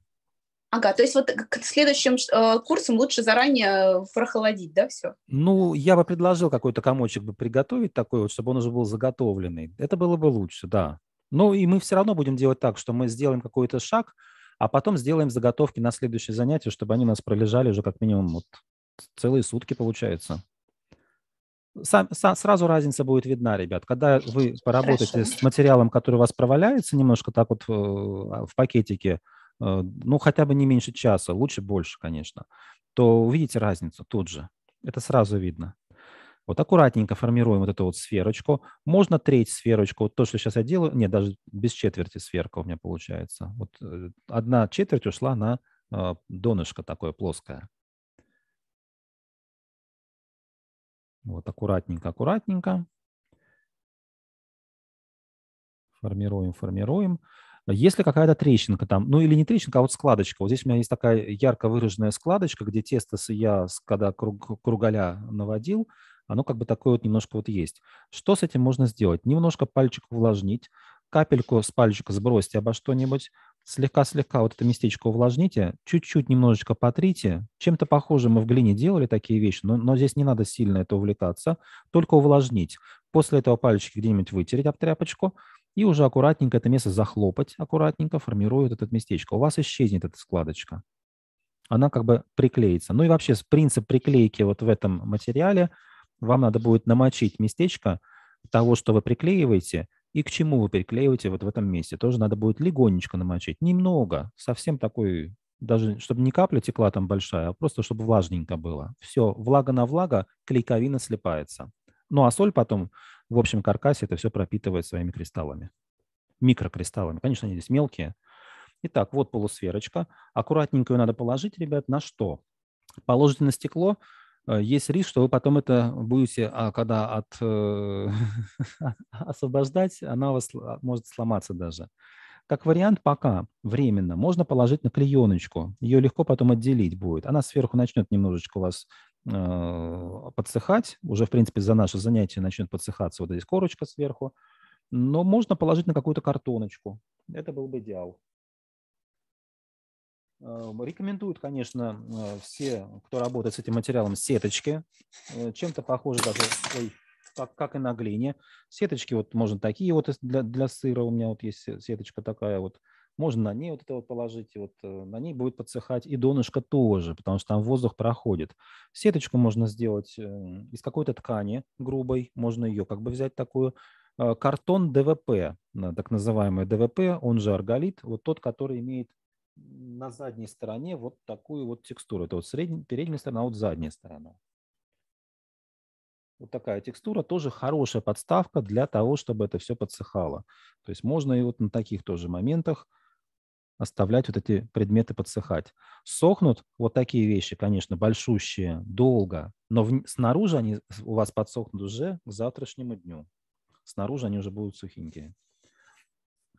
Ага, то есть вот к следующим э, курсам лучше заранее э, прохолодить, да, все? Ну, я бы предложил какой-то комочек бы приготовить такой вот, чтобы он уже был заготовленный. Это было бы лучше, да. Ну, и мы все равно будем делать так, что мы сделаем какой-то шаг, а потом сделаем заготовки на следующее занятие, чтобы они у нас пролежали уже как минимум вот целые сутки, получается сам, сам, сразу разница будет видна, ребят. Когда вы поработаете Хорошо. с материалом, который у вас проваляется немножко так вот в, э, в пакетике, э, ну, хотя бы не меньше часа, лучше больше, конечно, то увидите разницу тут же. Это сразу видно. Вот аккуратненько формируем вот эту вот сферочку. Можно треть сферочку, вот то, что сейчас я делаю, нет, даже без четверти сферка у меня получается. Вот э, одна четверть ушла на донышко такое плоское. Вот аккуратненько, аккуратненько. Формируем, формируем. Если какая-то трещинка там, ну или не трещинка, а вот складочка. Вот здесь у меня есть такая ярко выраженная складочка, где тесто я, когда круг, кругаля наводил, оно как бы такое вот немножко вот есть. Что с этим можно сделать? Немножко пальчик увлажнить, капельку с пальчика сбросьте обо что-нибудь, слегка-слегка вот это местечко увлажните, чуть-чуть немножечко потрите. Чем-то похоже мы в глине делали такие вещи, но, но здесь не надо сильно это увлекаться, только увлажнить. После этого пальчики где-нибудь вытереть об тряпочку и уже аккуратненько это место захлопать, аккуратненько формируя этот местечко. У вас исчезнет эта складочка. Она как бы приклеится. Ну и вообще принцип приклейки вот в этом материале, вам надо будет намочить местечко того, что вы приклеиваете, и к чему вы приклеиваете вот в этом месте? Тоже надо будет легонечко намочить. Немного, совсем такой, даже чтобы не капля текла там большая, а просто чтобы влажненько было. Все, влага на влага, клейковина слипается. Ну а соль потом в общем каркасе это все пропитывает своими кристаллами. Микрокристаллами. Конечно, они здесь мелкие. Итак, вот полусферочка. Аккуратненько ее надо положить, ребят, на что? Положите на стекло, Э, есть риск, что вы потом это будете, а когда от, э, освобождать, она у вас может сломаться даже. Как вариант, пока временно можно положить на клееночку. Ее легко потом отделить будет. Она сверху начнет немножечко у вас э, подсыхать. Уже, в принципе, за наше занятие начнет подсыхаться вот здесь корочка сверху. Но можно положить на какую-то картоночку. Это был бы идеал. Эм, рекомендуют, конечно, э, все, кто работает с этим материалом, сеточки. Э, чем-то похоже даже ой, как, как и на глине. Сеточки вот можно такие вот для, для сыра. У меня вот есть сеточка такая вот. Можно на ней вот это вот положить, и вот э, на ней будет подсыхать и донышко тоже, потому что там воздух проходит. Сеточку можно сделать из какой-то ткани грубой, можно ее как бы взять такую, картон ДВП, так называемый ДВП, он же арголит, вот тот, который имеет на задней стороне вот такую вот текстуру. Это вот средняя, передняя сторона, а вот задняя сторона. Вот такая текстура тоже хорошая подставка для того, чтобы это все подсыхало. То есть можно и вот на таких тоже моментах оставлять вот эти предметы подсыхать. Сохнут вот такие вещи, конечно, большущие, долго, но в, снаружи они у вас подсохнут уже к завтрашнему дню. Снаружи они уже будут сухенькие.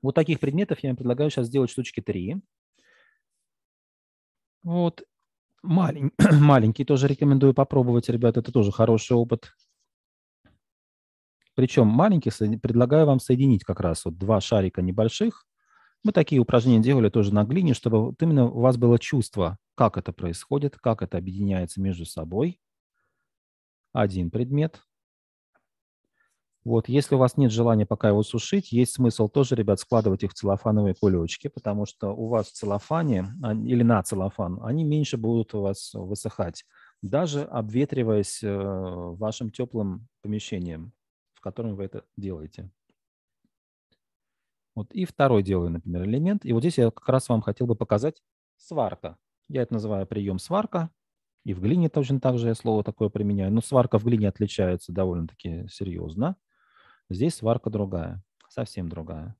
Вот таких предметов я вам предлагаю сейчас сделать штучки 3. Вот. Малень... Маленький тоже рекомендую попробовать, ребят, Это тоже хороший опыт. Причем маленький предлагаю вам соединить как раз вот два шарика небольших. Мы такие упражнения делали тоже на глине, чтобы вот именно у вас было чувство, как это происходит, как это объединяется между собой. Один предмет, вот, если у вас нет желания пока его сушить, есть смысл тоже, ребят, складывать их в целлофановые кулечки, потому что у вас в целлофане а, или на целлофан они меньше будут у вас высыхать, даже обветриваясь э, вашим теплым помещением, в котором вы это делаете. Вот, и второй делаю, например, элемент. И вот здесь я как раз вам хотел бы показать сварка. Я это называю прием сварка. И в глине точно так же я слово такое применяю. Но сварка в глине отличается довольно-таки серьезно. Здесь сварка другая, совсем другая.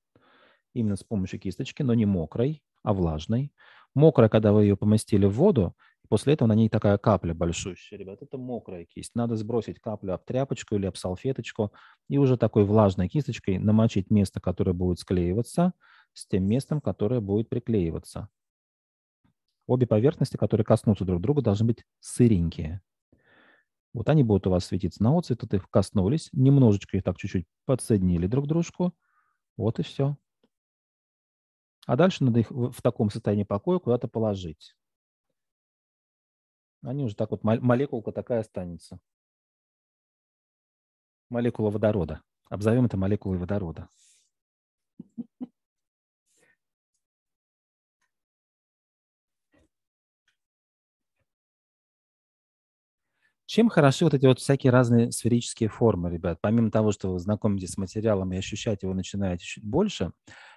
Именно с помощью кисточки, но не мокрой, а влажной. Мокрая, когда вы ее поместили в воду, после этого на ней такая капля большущая. Ребят, это мокрая кисть. Надо сбросить каплю об тряпочку или об салфеточку и уже такой влажной кисточкой намочить место, которое будет склеиваться, с тем местом, которое будет приклеиваться. Обе поверхности, которые коснутся друг друга, должны быть сыренькие. Вот они будут у вас светиться на оцвет, тут их коснулись, немножечко их так чуть-чуть подсоединили друг к дружку. Вот и все. А дальше надо их в таком состоянии покоя куда-то положить. Они уже так вот, молекулка такая останется. Молекула водорода. Обзовем это молекулой водорода. Чем хороши вот эти вот всякие разные сферические формы, ребят? Помимо того, что вы знакомитесь с материалом и ощущать его начинаете чуть больше,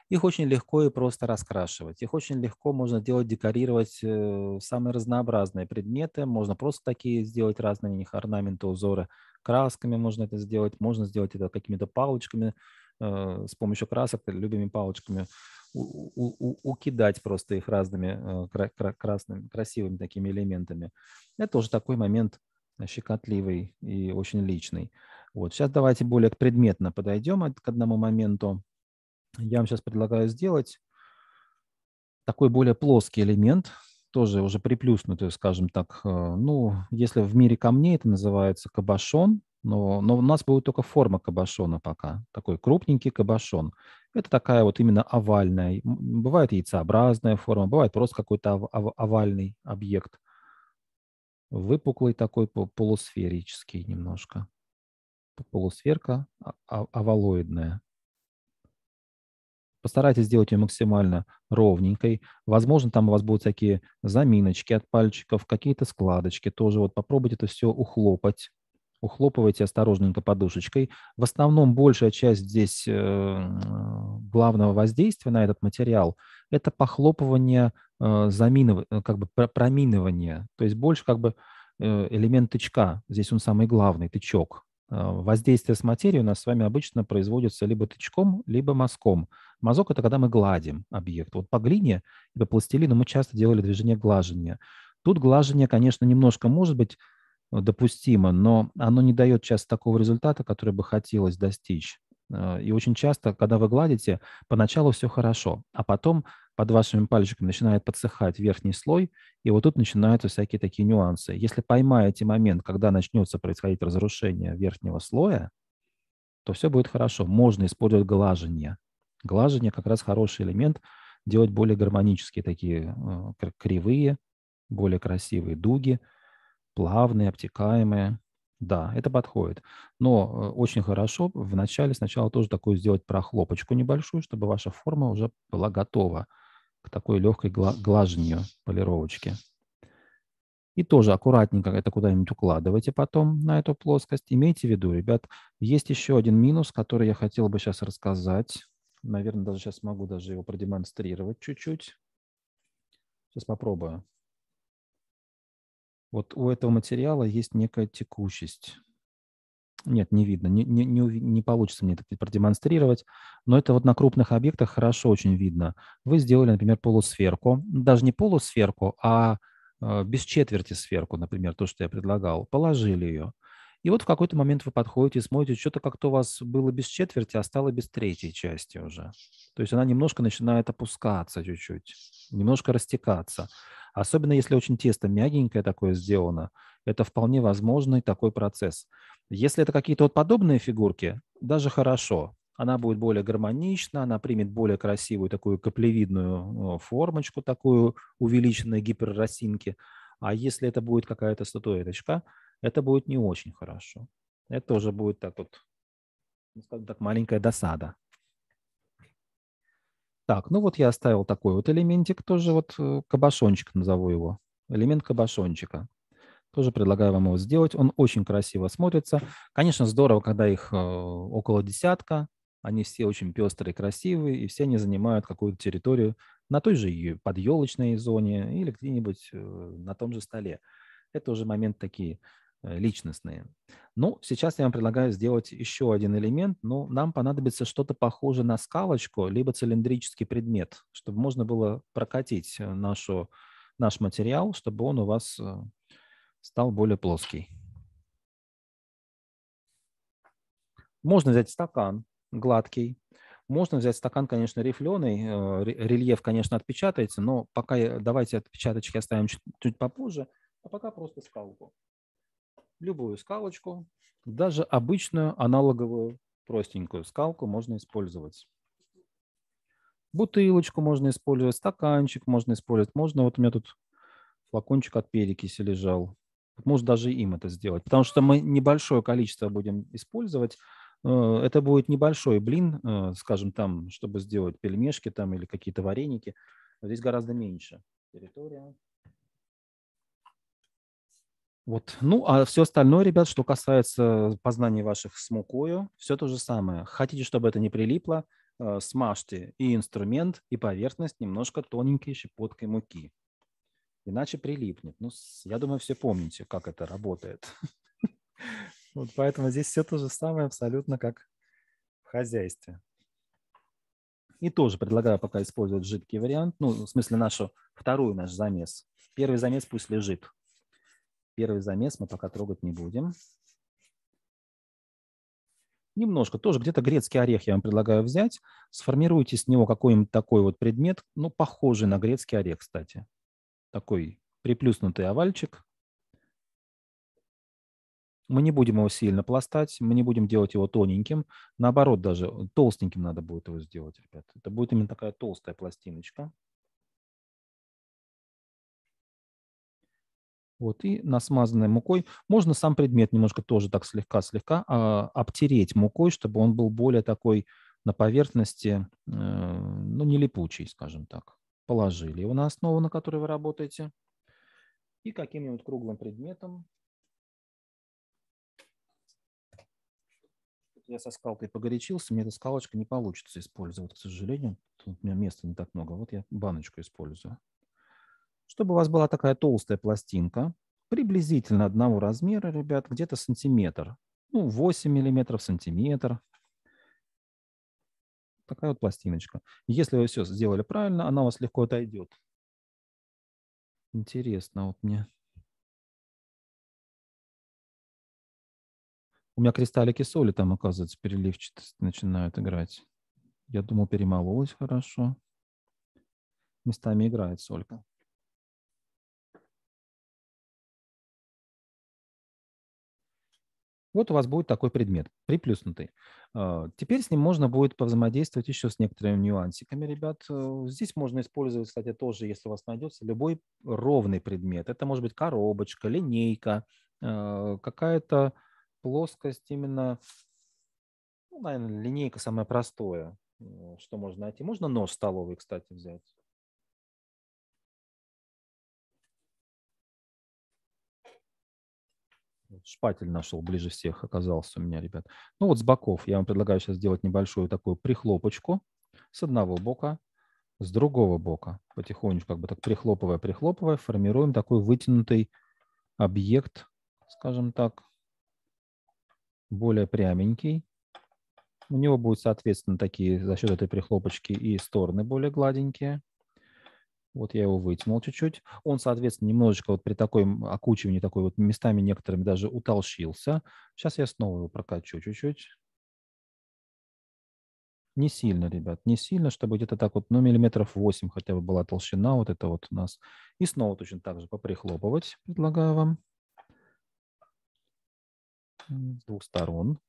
их очень легко и просто раскрашивать. Их очень легко можно делать, декорировать э, самые разнообразные предметы. Можно просто такие сделать разные них орнаменты, узоры. Красками можно это сделать. Можно сделать это какими-то палочками э, с помощью красок, любыми палочками. У, у, укидать просто их разными э, красными, красивыми такими элементами. Это тоже такой момент щекотливый и очень личный. Вот. Сейчас давайте более предметно подойдем к одному моменту. Я вам сейчас предлагаю сделать такой более плоский элемент, тоже уже приплюснутый, скажем так. Э, ну, если в мире камней это называется кабашон, но, но у нас будет только форма кабашона пока, такой крупненький кабашон. Это такая вот именно овальная, бывает яйцеобразная форма, бывает просто какой-то овальный объект выпуклый такой, полусферический немножко. Полусферка а, а, овалоидная. Постарайтесь сделать ее максимально ровненькой. Возможно, там у вас будут всякие заминочки от пальчиков, какие-то складочки тоже. Вот попробуйте это все ухлопать. Ухлопывайте осторожненько подушечкой. В основном большая часть здесь э, главного воздействия на этот материал – это похлопывание э, заминов... Э, как бы проминывание, то есть больше как бы э, элемент тычка, здесь он самый главный, тычок. Э, воздействие с материей у нас с вами обычно производится либо тычком, либо мазком. Мазок – это когда мы гладим объект. Вот по глине и по пластилину мы часто делали движение глажения. Тут глажение, конечно, немножко может быть э, допустимо, но оно не дает сейчас такого результата, который бы хотелось достичь. Э, и очень часто, когда вы гладите, поначалу все хорошо, а потом под вашими пальчиками начинает подсыхать верхний слой, и вот тут начинаются всякие такие нюансы. Если поймаете момент, когда начнется происходить разрушение верхнего слоя, то все будет хорошо. Можно использовать глажение. Глажение как раз хороший элемент, делать более гармонические такие э, кривые, более красивые дуги, плавные, обтекаемые. Да, это подходит. Но э, очень хорошо вначале сначала тоже такую сделать прохлопочку небольшую, чтобы ваша форма уже была готова к такой легкой глаженью полировочки. И тоже аккуратненько это куда-нибудь укладывайте потом на эту плоскость. Имейте в виду, ребят, есть еще один минус, который я хотел бы сейчас рассказать. Наверное, даже сейчас могу даже его продемонстрировать чуть-чуть. Сейчас попробую вот у этого материала есть некая текучесть. Нет, не видно, не, не, не, не получится мне это продемонстрировать, но это вот на крупных объектах хорошо очень видно. Вы сделали, например, полусферку, даже не полусферку, а э, без четверти сферку, например, то, что я предлагал, положили ее. И вот в какой-то момент вы подходите, смотрите, что-то как-то у вас было без четверти, а стало без третьей части уже. То есть она немножко начинает опускаться чуть-чуть, немножко растекаться. Особенно если очень тесто мягенькое такое сделано, это вполне возможный такой процесс. Если это какие-то вот подобные фигурки, даже хорошо. Она будет более гармонична, она примет более красивую такую каплевидную э, формочку, такую увеличенной гиперросинки. А если это будет какая-то статуэточка – это будет не очень хорошо. Это уже будет так вот, ну, скажем так, маленькая досада. Так, ну вот я оставил такой вот элементик, тоже вот э, кабашончик назову его, элемент кабашончика. Тоже предлагаю вам его сделать. Он очень красиво смотрится. Конечно, здорово, когда их э, около десятка. Они все очень пестрые, красивые, и все они занимают какую-то территорию на той же подъелочной зоне или где-нибудь э, на том же столе. Это уже момент такие Э, личностные. Ну, сейчас я вам предлагаю сделать еще один элемент, но ну, нам понадобится что-то похожее на скалочку, либо цилиндрический предмет, чтобы можно было прокатить э, нашу, наш материал, чтобы он у вас э, стал более плоский. Можно взять стакан гладкий, можно взять стакан, конечно, рифленый, рельеф, конечно, отпечатается, но пока давайте отпечаточки оставим чуть, чуть попозже, а пока просто скалку любую скалочку, даже обычную аналоговую простенькую скалку можно использовать. Бутылочку можно использовать, стаканчик можно использовать. Можно, вот у меня тут флакончик от перекиси лежал. Можно даже им это сделать, потому что мы небольшое количество будем использовать. Э, это будет небольшой блин, э, скажем, там, чтобы сделать пельмешки там или какие-то вареники. Здесь гораздо меньше территория. Вот. Ну, а все остальное, ребят, что касается познаний ваших с мукою, все то же самое. Хотите, чтобы это не прилипло, э, смажьте и инструмент, и поверхность немножко тоненькой щепоткой муки. Иначе прилипнет. Ну, я думаю, все помните, как это работает. Вот поэтому здесь все то же самое абсолютно, как в хозяйстве. И тоже предлагаю пока использовать жидкий вариант, ну, в смысле нашу вторую наш замес. Первый замес пусть лежит, Первый замес мы пока трогать не будем. Немножко, тоже где-то грецкий орех я вам предлагаю взять. Сформируйте с него какой-нибудь такой вот предмет, ну, похожий на грецкий орех, кстати. Такой приплюснутый овальчик. Мы не будем его сильно пластать, мы не будем делать его тоненьким. Наоборот, даже толстеньким надо будет его сделать, ребят. Это будет именно такая толстая пластиночка. Вот, и на смазанной мукой можно сам предмет немножко тоже так слегка-слегка а, обтереть мукой, чтобы он был более такой на поверхности, э, ну, не липучий, скажем так. Положили его на основу, на которой вы работаете. И каким-нибудь круглым предметом. Я со скалкой погорячился, мне эта скалочка не получится использовать, к сожалению. Тут у меня места не так много. Вот я баночку использую чтобы у вас была такая толстая пластинка, приблизительно одного размера, ребят, где-то сантиметр. Ну, 8 миллиметров, сантиметр. Такая вот пластиночка. Если вы все сделали правильно, она у вас легко отойдет. Интересно вот мне. У меня кристаллики соли там, оказывается, переливчатость начинают играть. Я думал, перемололась хорошо. Местами играет солька. Вот у вас будет такой предмет, приплюснутый. Э, теперь с ним можно будет повзаимодействовать еще с некоторыми нюансиками, ребят. Э, здесь можно использовать, кстати, тоже, если у вас найдется, любой ровный предмет. Это может быть коробочка, линейка, э, какая-то плоскость именно, ну, наверное, линейка самое простое, что можно найти. Можно нож столовый, кстати, взять. Шпатель нашел ближе всех, оказался у меня, ребят. Ну вот с боков я вам предлагаю сейчас сделать небольшую такую прихлопочку с одного бока, с другого бока. Потихонечку, как бы так прихлопывая, прихлопывая, формируем такой вытянутый объект, скажем так, более пряменький. У него будут, соответственно, такие за счет этой прихлопочки и стороны более гладенькие. Вот я его вытянул чуть-чуть. Он, соответственно, немножечко вот при такой окучивании, такой вот местами некоторыми даже утолщился. Сейчас я снова его прокачу чуть-чуть. Не сильно, ребят, не сильно, чтобы где-то так вот, ну, миллиметров 8 хотя бы была толщина вот это вот у нас. И снова точно так же поприхлопывать предлагаю вам. С двух сторон.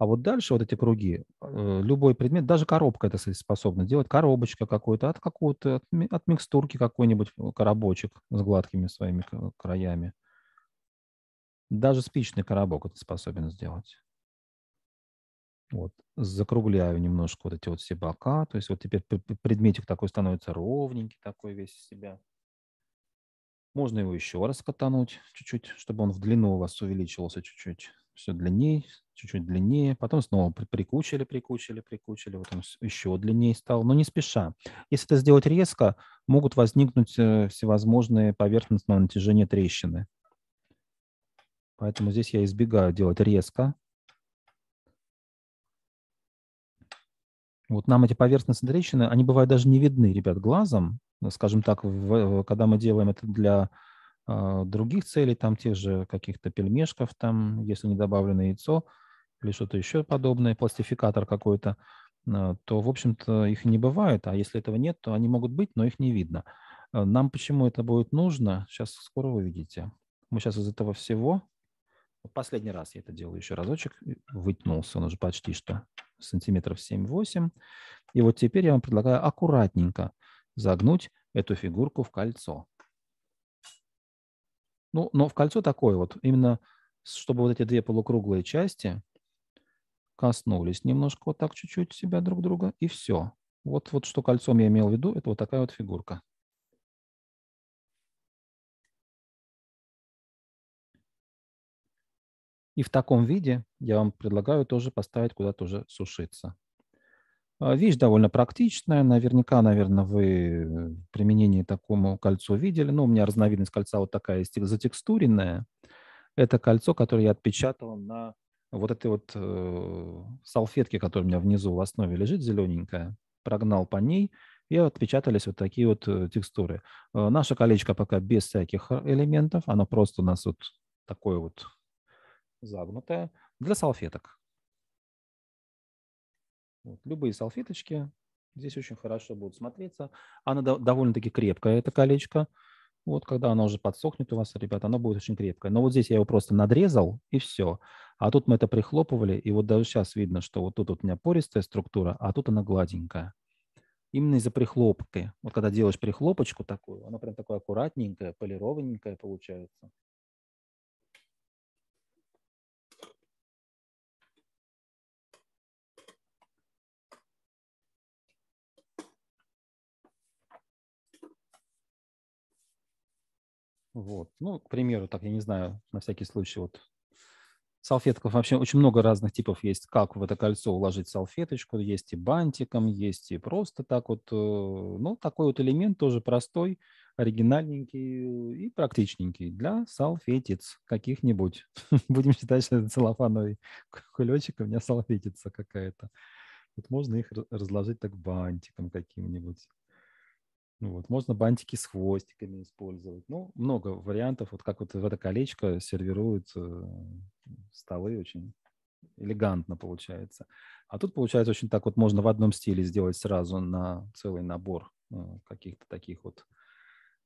А вот дальше вот эти круги, э, любой предмет, даже коробка это способна делать, коробочка какой-то от какого-то, от, от микстурки какой-нибудь э, коробочек с гладкими своими э, краями. Даже спичный коробок это способен сделать. Вот, закругляю немножко вот эти вот все бока. То есть вот теперь предметик такой становится ровненький, такой весь из себя. Можно его еще раз катануть чуть-чуть, чтобы он в длину у вас увеличивался чуть-чуть. Все длинней чуть-чуть длиннее, потом снова прикучили, прикучили, прикучили, вот он еще длиннее стал, но не спеша. Если это сделать резко, могут возникнуть э, всевозможные поверхностного натяжения трещины. Поэтому здесь я избегаю делать резко. Вот нам эти поверхностные трещины, они бывают даже не видны, ребят, глазом. Ну, скажем так, в, когда мы делаем это для э, других целей, там тех же каких-то пельмешков, там, если не добавлено яйцо, или что-то еще подобное, пластификатор какой-то, э, то, в общем-то, их не бывает. А если этого нет, то они могут быть, но их не видно. Э, нам почему это будет нужно, сейчас скоро вы видите. Мы сейчас из этого всего, последний раз я это делаю еще разочек, вытянулся он уже почти что сантиметров 7-8. И вот теперь я вам предлагаю аккуратненько загнуть эту фигурку в кольцо. Ну, но в кольцо такое вот, именно чтобы вот эти две полукруглые части коснулись немножко вот так чуть-чуть себя друг друга, и все. Вот, вот что кольцом я имел в виду, это вот такая вот фигурка. И в таком виде я вам предлагаю тоже поставить куда-то уже сушиться. А, вещь довольно практичная. Наверняка, наверное, вы применение такому кольцу видели. Ну, у меня разновидность кольца вот такая затекстуренная. Это кольцо, которое я отпечатал на вот этой вот э, салфетки, которая у меня внизу в основе лежит, зелененькая, прогнал по ней, и отпечатались вот такие вот э, текстуры. Э, наше колечко пока без всяких э, элементов, оно просто у нас вот такое вот загнутое для салфеток. Вот, любые салфеточки здесь очень хорошо будут смотреться. Она до, довольно-таки крепкая, это колечко. Вот когда она уже подсохнет у вас, ребята, она будет очень крепкая. Но вот здесь я его просто надрезал, и все. А тут мы это прихлопывали, и вот даже сейчас видно, что вот тут вот у меня пористая структура, а тут она гладенькая. Именно из-за прихлопки. Вот когда делаешь прихлопочку такую, она прям такое аккуратненькая, полированненькое получается. Вот. Ну, к примеру, так, я не знаю, на всякий случай, вот салфетков вообще очень много разных типов есть, как в это кольцо уложить салфеточку, есть и бантиком, есть и просто так вот, э, ну, такой вот элемент тоже простой, оригинальненький и практичненький для салфетиц каких-нибудь. Будем считать, что это целлофановый кулечек, у меня салфетица какая-то. Вот можно их разложить так бантиком каким-нибудь. Ну вот, можно бантики с хвостиками использовать. Ну, много вариантов. Вот как вот в это колечко сервируют э, столы очень элегантно получается. А тут получается очень так вот можно в одном стиле сделать сразу на целый набор э, каких-то таких вот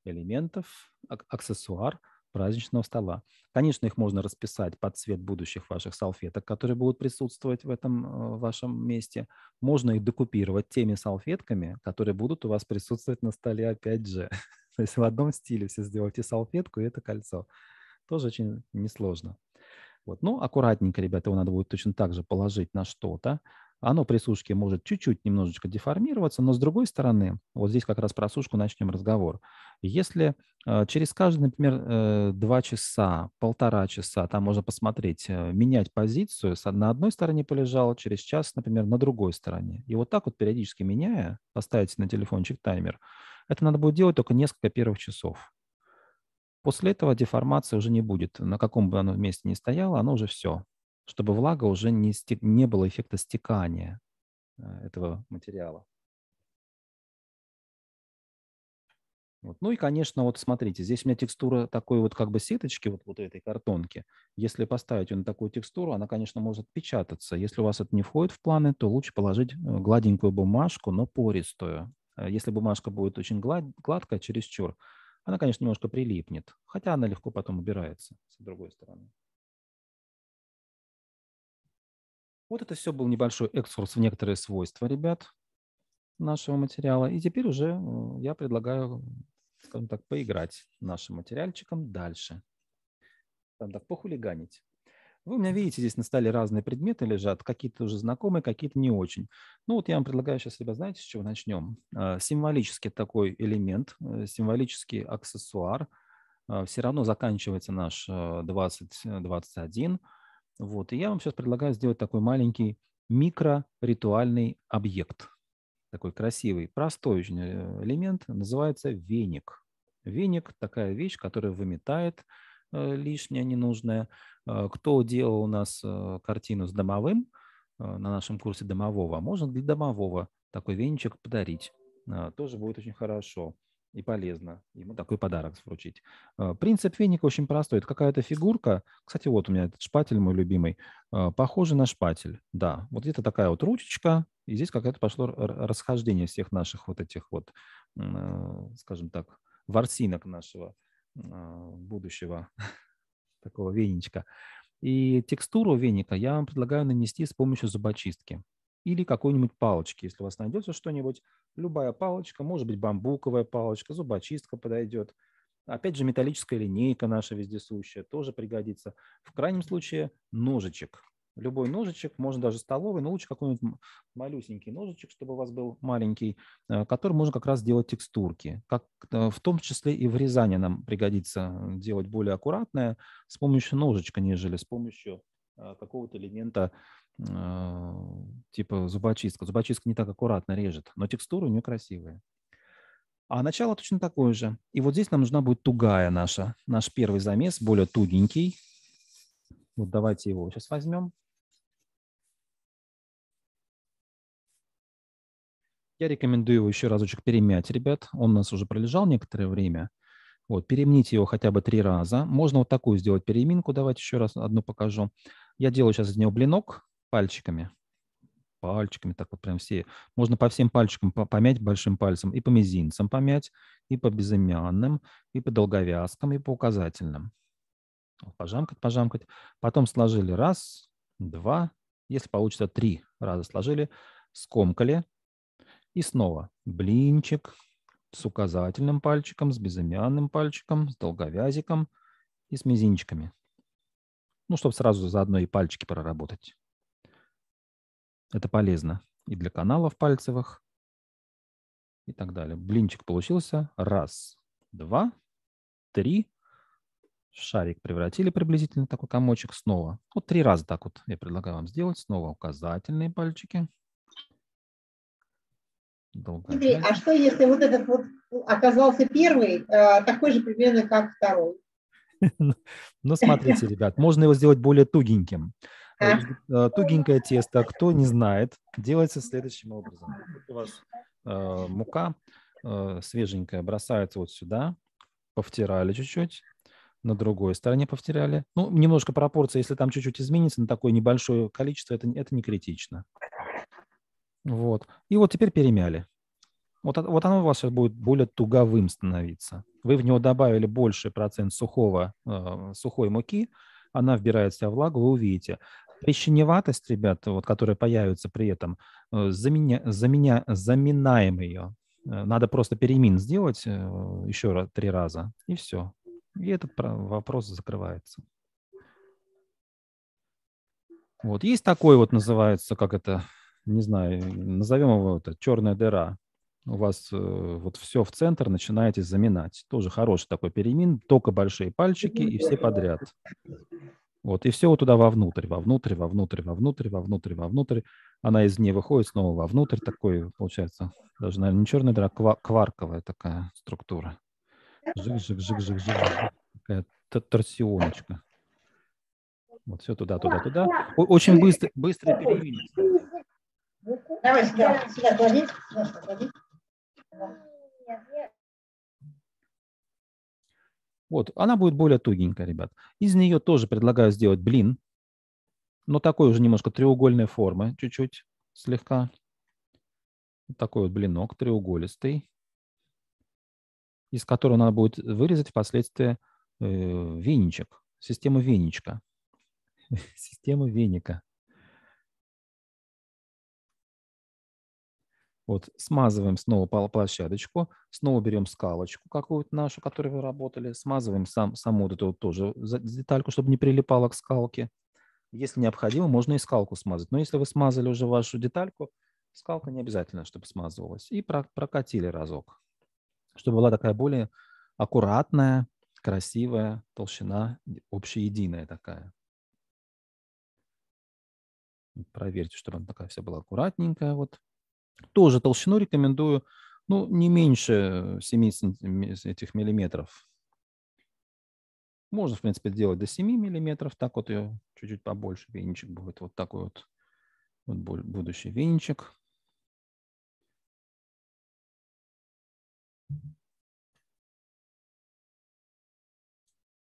элементов, аксессуар – праздничного стола. Конечно, их можно расписать под цвет будущих ваших салфеток, которые будут присутствовать в этом э, вашем месте. Можно их декупировать теми салфетками, которые будут у вас присутствовать на столе опять же. То есть в одном стиле все сделайте салфетку и это кольцо. Тоже очень несложно. Вот. Ну, аккуратненько, ребята, его надо будет точно так же положить на что-то. Оно при сушке может чуть-чуть немножечко деформироваться, но с другой стороны, вот здесь как раз про сушку начнем разговор. Если э, через каждые, например, э, два часа, полтора часа, там можно посмотреть, э, менять позицию, на одной стороне полежал, через час, например, на другой стороне. И вот так вот периодически меняя, поставить на телефончик таймер, это надо будет делать только несколько первых часов. После этого деформация уже не будет. На каком бы оно месте ни стояло, оно уже все чтобы влага уже не, стек... не было эффекта стекания э, этого материала. Вот. Ну и, конечно, вот смотрите, здесь у меня текстура такой вот как бы сеточки, вот, вот этой картонки. Если поставить ее на такую текстуру, она, конечно, может печататься. Если у вас это не входит в планы, то лучше положить э, гладенькую бумажку, но пористую. Э, если бумажка будет очень глад, гладкая, чересчур, она, конечно, немножко прилипнет, хотя она легко потом убирается с другой стороны. Вот это все был небольшой экскурс в некоторые свойства, ребят, нашего материала. И теперь уже э, я предлагаю, скажем так, поиграть нашим материальчиком дальше. Скажем так, похулиганить. Вы у меня видите, здесь на столе разные предметы лежат, какие-то уже знакомые, какие-то не очень. Ну вот я вам предлагаю сейчас, ребят, знаете, с чего начнем? Э, символический такой элемент, э, символический аксессуар. Все равно заканчивается наш 2021. 20, вот. И я вам сейчас предлагаю сделать такой маленький микроритуальный объект. Такой красивый, простой очень э, элемент, называется веник. Веник – такая вещь, которая выметает э, лишнее, ненужное. Э, кто делал у нас картину с домовым на нашем курсе домового, можно для домового такой веничек подарить. Тоже будет очень хорошо и полезно ему такой подарок вручить. Э, принцип веника очень простой. Это какая-то фигурка. Кстати, вот у меня этот шпатель мой любимый. Э, похоже на шпатель, да. Вот где-то такая вот ручечка, и здесь какое-то пошло расхождение всех наших вот этих вот, э, скажем так, ворсинок нашего будущего такого веничка. И текстуру веника я вам предлагаю нанести с помощью зубочистки или какой-нибудь палочки. Если у вас найдется что-нибудь, Любая палочка, может быть бамбуковая палочка, зубочистка подойдет. Опять же, металлическая линейка наша вездесущая тоже пригодится. В крайнем случае ножичек. Любой ножичек, можно даже столовый, но лучше какой-нибудь малюсенький ножичек, чтобы у вас был маленький, э, который можно как раз делать текстурки. Как, э, в том числе и врезание нам пригодится э, делать более аккуратное с помощью ножичка, нежели с помощью какого-то элемента Э, типа зубочистка. Зубочистка не так аккуратно режет, но текстура у нее красивая. А начало точно такое же. И вот здесь нам нужна будет тугая наша, наш первый замес, более тугенький. Вот давайте его сейчас возьмем. Я рекомендую его еще разочек перемять, ребят. Он у нас уже пролежал некоторое время. Вот, перемните его хотя бы три раза. Можно вот такую сделать переминку. Давайте еще раз одну покажу. Я делаю сейчас из него блинок пальчиками. Пальчиками, так вот прям все. Можно по всем пальчикам помять большим пальцем, и по мизинцам помять, и по безымянным, и по долговязкам, и по указательным. Пожамкать, пожамкать. Потом сложили раз, два, если получится три раза сложили, скомкали. И снова блинчик с указательным пальчиком, с безымянным пальчиком, с долговязиком и с мизинчиками. Ну, чтобы сразу заодно и пальчики проработать. Это полезно и для каналов пальцевых, и так далее. Блинчик получился. Раз, два, три. Шарик превратили приблизительно такой комочек снова. Вот ну, три раза так вот я предлагаю вам сделать. Снова указательные пальчики. Долго Андрей, а что если вот этот вот оказался первый, а, такой же примерно, как второй? Ну, смотрите, ребят, можно его сделать более тугеньким. Э. Э, э, тугенькое тесто, кто не знает, делается следующим образом. Вот у вас э, мука э, свеженькая бросается вот сюда, повтирали чуть-чуть, на другой стороне повторяли. Ну, немножко пропорция, если там чуть-чуть изменится на такое небольшое количество, это, это не критично. Вот. И вот теперь перемяли. Вот, вот оно у вас сейчас будет более туговым становиться. Вы в него добавили больше процент сухого, э, сухой муки, она вбирает в себя влагу, вы увидите. Причиневатость, ребят, вот, которая появится при этом, э, заменя, заменя, заминаем ее. Э, надо просто перемин сделать э, еще раз, три раза, и все. И этот вопрос закрывается. Вот. Есть такой вот называется, как это, не знаю, назовем его это, черная дыра. У вас э, вот все в центр начинаете заминать. Тоже хороший такой перемин, только большие пальчики и все подряд. Вот, и все вот туда вовнутрь, вовнутрь, вовнутрь, вовнутрь, вовнутрь, вовнутрь. Она из нее выходит снова вовнутрь, такой получается, даже, наверное, не черная дыра, а кварковая такая структура. Жик, жик, жик, жик, жик, такая торсионочка. Вот все туда, туда, туда. Очень быстро, быстро перевели. Давай сюда, сюда клади, сюда клади. Вот, она будет более тугенькая, ребят. Из нее тоже предлагаю сделать блин, но такой уже немножко треугольной формы, чуть-чуть, слегка. Вот такой вот блинок треуголистый, из которого надо будет вырезать впоследствии э, веничек, систему веничка. Систему веника. Вот смазываем снова площадочку, снова берем скалочку какую-то нашу, которую вы работали, смазываем сам, саму вот эту вот тоже детальку, чтобы не прилипала к скалке. Если необходимо, можно и скалку смазать. Но если вы смазали уже вашу детальку, скалка не обязательно, чтобы смазывалась. И прокатили разок, чтобы была такая более аккуратная, красивая толщина, общеединая такая. Проверьте, чтобы она такая вся была аккуратненькая. Вот тоже толщину рекомендую, ну, не меньше 70 этих миллиметров. Можно, в принципе, сделать до 7 миллиметров, так вот ее чуть-чуть побольше венчик будет, вот такой вот, вот будущий венчик.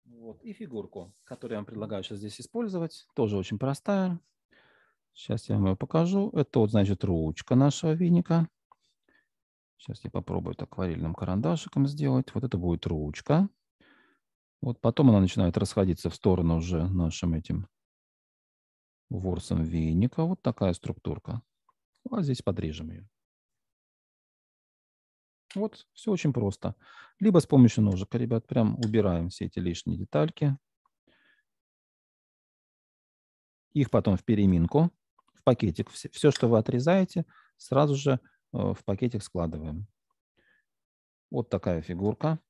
Вот. И фигурку, которую я вам предлагаю сейчас здесь использовать, тоже очень простая. Сейчас я вам ее покажу. Это вот, значит, ручка нашего веника. Сейчас я попробую это акварельным карандашиком сделать. Вот это будет ручка. Вот потом она начинает расходиться в сторону уже нашим этим ворсом веника. Вот такая структурка. Ну, а здесь подрежем ее. Вот, все очень просто. Либо с помощью ножика, ребят, прям убираем все эти лишние детальки. Их потом в переминку пакетик. Все, все, что вы отрезаете, сразу же э, в пакетик складываем. Вот такая фигурка.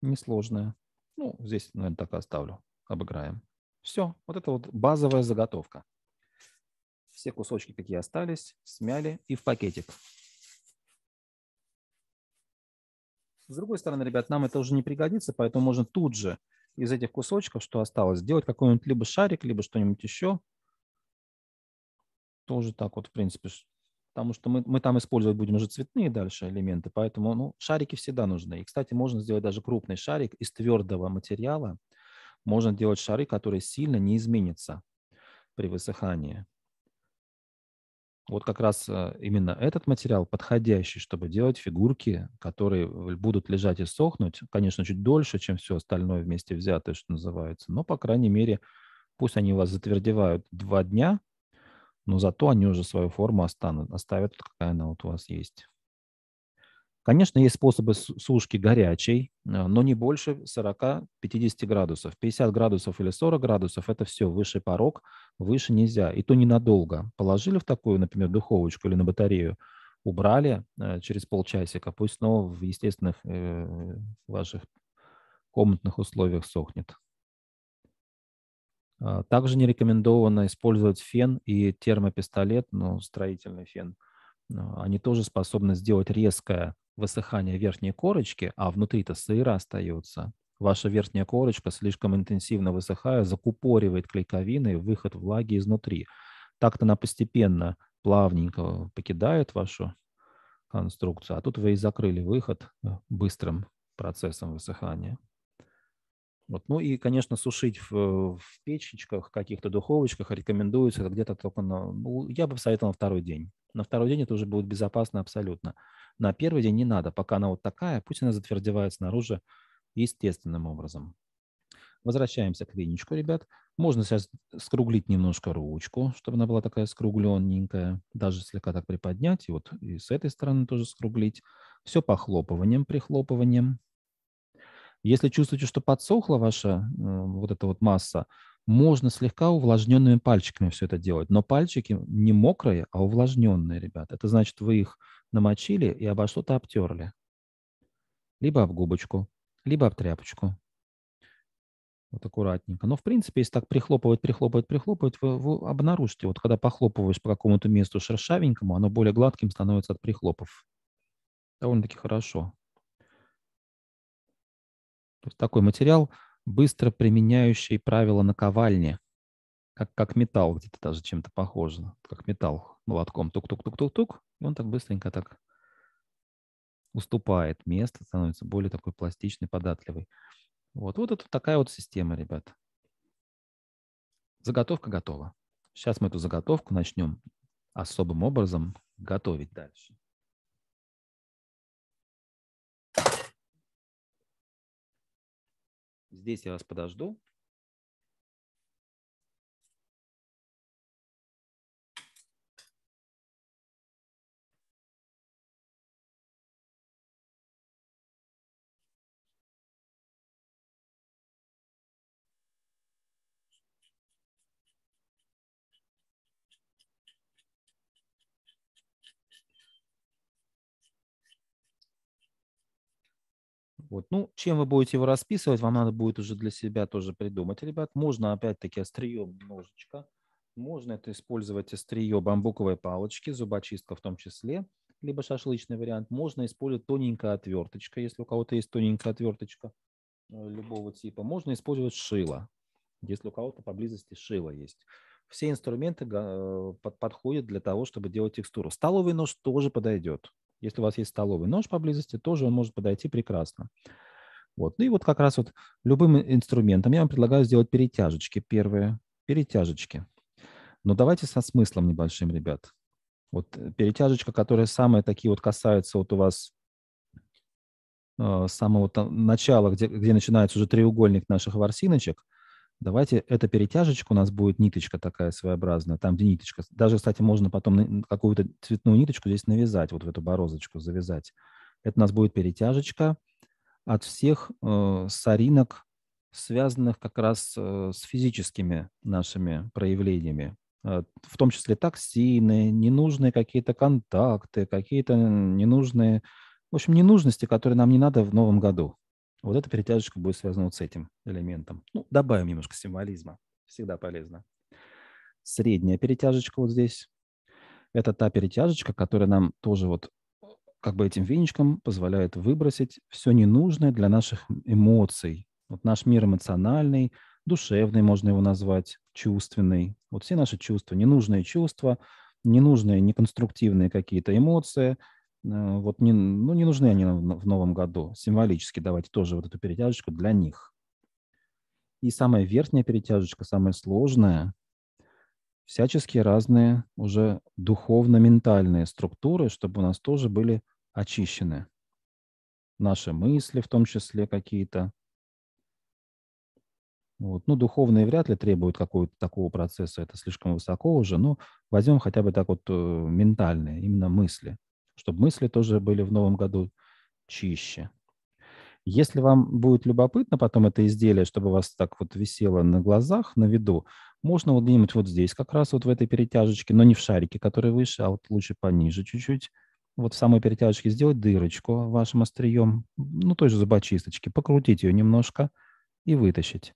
Несложная. Ну, здесь, наверное, так и оставлю. Обыграем. Все. Вот это вот базовая заготовка. Все кусочки, какие остались, смяли и в пакетик. С другой стороны, ребят, нам это уже не пригодится, поэтому можно тут же из этих кусочков, что осталось, сделать какой-нибудь либо шарик, либо что-нибудь еще тоже так вот, в принципе, потому что мы, мы там использовать будем уже цветные дальше элементы, поэтому ну, шарики всегда нужны. И, кстати, можно сделать даже крупный шарик из твердого материала, можно делать шары, которые сильно не изменятся при высыхании. Вот как раз э, именно этот материал подходящий, чтобы делать фигурки, которые будут лежать и сохнуть, конечно, чуть дольше, чем все остальное вместе взятое, что называется, но, по крайней мере, пусть они у вас затвердевают два дня – но зато они уже свою форму останут, оставят, какая она вот у вас есть. Конечно, есть способы сушки горячей, э, но не больше 40-50 градусов. 50 градусов или 40 градусов – это все выше порог, выше нельзя. И то ненадолго. Положили в такую, например, духовочку или на батарею, убрали э, через полчасика, пусть снова в естественных э, ваших комнатных условиях сохнет. А, также не рекомендовано использовать фен и термопистолет, ну, строительный фен. Они тоже способны сделать резкое высыхание верхней корочки, а внутри-то сыра остается. Ваша верхняя корочка слишком интенсивно высыхая, закупоривает клейковины и выход влаги изнутри. Так-то она постепенно, плавненько покидает вашу конструкцию, а тут вы и закрыли выход э, быстрым процессом высыхания. Вот. Ну и, конечно, сушить в, э, в печечках, каких-то духовочках рекомендуется где-то только на... Ну, я бы советовал на второй день. На второй день это уже будет безопасно абсолютно. На первый день не надо. Пока она вот такая, пусть она затвердевает снаружи естественным образом. Возвращаемся к веничку, ребят. Можно сейчас скруглить немножко ручку, чтобы она была такая скругленненькая. Даже слегка так приподнять. И вот и с этой стороны тоже скруглить. Все похлопыванием, прихлопыванием. Если чувствуете, что подсохла ваша э, вот эта вот масса, можно слегка увлажненными пальчиками все это делать. Но пальчики не мокрые, а увлажненные, ребят. Это значит, вы их намочили и обо что-то обтерли. Либо об губочку, либо об тряпочку. Вот аккуратненько. Но, в принципе, если так прихлопывать, прихлопывать, прихлопывать, вы, вы обнаружите, вот когда похлопываешь по какому-то месту шершавенькому, оно более гладким становится от прихлопов. Довольно-таки хорошо. То есть такой материал, быстро применяющий правила наковальни, как, как металл, где-то даже чем-то похоже, как металл молотком тук-тук-тук-тук-тук, и он так быстренько так уступает место, становится более такой пластичный, податливый. Вот, вот это такая вот система, ребят. Заготовка готова. Сейчас мы эту заготовку начнем особым образом готовить дальше. Здесь я вас подожду. Вот. Ну, чем вы будете его расписывать, вам надо будет уже для себя тоже придумать, ребят. Можно опять-таки острием немножечко. Можно это использовать острие бамбуковой палочки, зубочистка в том числе, либо шашлычный вариант. Можно использовать тоненькая отверточка, если у кого-то есть тоненькая отверточка э, любого типа. Можно использовать шило, если у кого-то поблизости шило есть. Все инструменты э, подходят для того, чтобы делать текстуру. Столовый нож тоже подойдет. Если у вас есть столовый нож поблизости, тоже он может подойти прекрасно. Вот. Ну и вот как раз вот любым инструментом я вам предлагаю сделать перетяжечки первые, перетяжечки. Но давайте со смыслом небольшим, ребят. Вот э, перетяжечка, которая самая такие вот касается вот у вас э, самого начала, где, где начинается уже треугольник наших ворсиночек, Давайте эта перетяжечка у нас будет ниточка такая своеобразная, там, где ниточка. Даже, кстати, можно потом какую-то цветную ниточку здесь навязать, вот в эту борозочку завязать. Это у нас будет перетяжечка от всех э, соринок, связанных как раз э, с физическими нашими проявлениями. Э, в том числе токсины, ненужные какие-то контакты, какие-то ненужные, в общем, ненужности, которые нам не надо в новом году. Вот эта перетяжечка будет связана вот с этим элементом. Ну, добавим немножко символизма. Всегда полезно. Средняя перетяжечка вот здесь. Это та перетяжечка, которая нам тоже вот как бы этим венечком позволяет выбросить все ненужное для наших эмоций. Вот наш мир эмоциональный, душевный можно его назвать, чувственный. Вот все наши чувства, ненужные чувства, ненужные, неконструктивные какие-то эмоции – Э, вот не, ну, не нужны они в новом году. Символически давайте тоже вот эту перетяжечку для них. И самая верхняя перетяжечка, самая сложная, всяческие разные уже духовно-ментальные структуры, чтобы у нас тоже были очищены. Наши мысли в том числе какие-то. Вот. Ну, духовные вряд ли требуют какого-то такого процесса, это слишком высоко уже, но возьмем хотя бы так вот э, ментальные, именно мысли – чтобы мысли тоже были в новом году чище. Если вам будет любопытно потом это изделие, чтобы у вас так вот висело на глазах, на виду, можно вот где-нибудь вот здесь, как раз вот в этой перетяжечке, но не в шарике, который выше, а вот лучше пониже чуть-чуть. Вот в самой перетяжечке сделать дырочку вашим острием, ну той же зубочисточки, покрутить ее немножко и вытащить.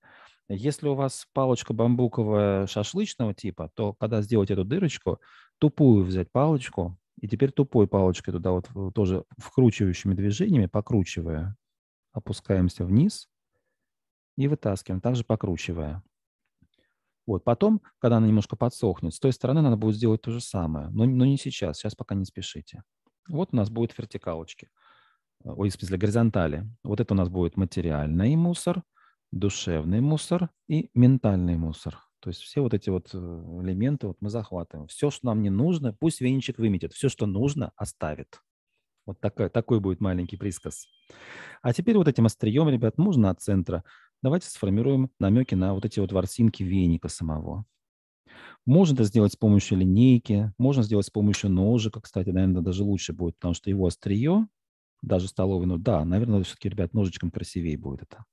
Если у вас палочка бамбуковая шашлычного типа, то когда сделать эту дырочку, тупую взять палочку, и теперь тупой палочкой туда вот э, тоже вкручивающими движениями, покручивая, опускаемся вниз и вытаскиваем, также покручивая. Вот. Потом, когда она немножко подсохнет, с той стороны надо будет сделать то же самое, но, но не сейчас, сейчас пока не спешите. Вот у нас будут вертикалочки, э, ой, в смысле горизонтали. Вот это у нас будет материальный мусор, душевный мусор и ментальный мусор. То есть все вот эти вот э, элементы вот мы захватываем. Все, что нам не нужно, пусть венчик выметит. Все, что нужно, оставит. Вот такой, такой будет маленький присказ. А теперь вот этим острием, ребят, можно от центра. Давайте сформируем намеки на вот эти вот ворсинки веника самого. Можно это сделать с помощью линейки, можно сделать с помощью ножика, кстати, наверное, даже лучше будет, потому что его острие, даже столовый, ну да, наверное, все-таки, ребят, ножичком красивее будет это.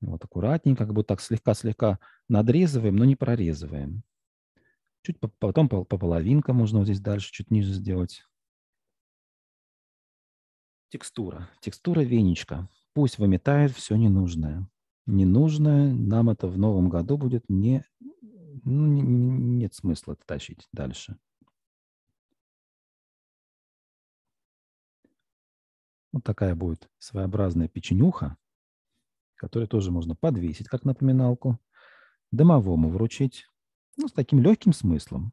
Вот аккуратненько, как бы так слегка-слегка надрезываем, но не прорезываем. Чуть по, потом по, по половинкам можно вот здесь дальше чуть ниже сделать. Текстура. Текстура венечка. Пусть выметает все ненужное. Ненужное нам это в новом году будет не... Ну, не, нет смысла это тащить дальше. Вот такая будет своеобразная печенюха который тоже можно подвесить, как напоминалку, домовому вручить, ну, с таким легким смыслом,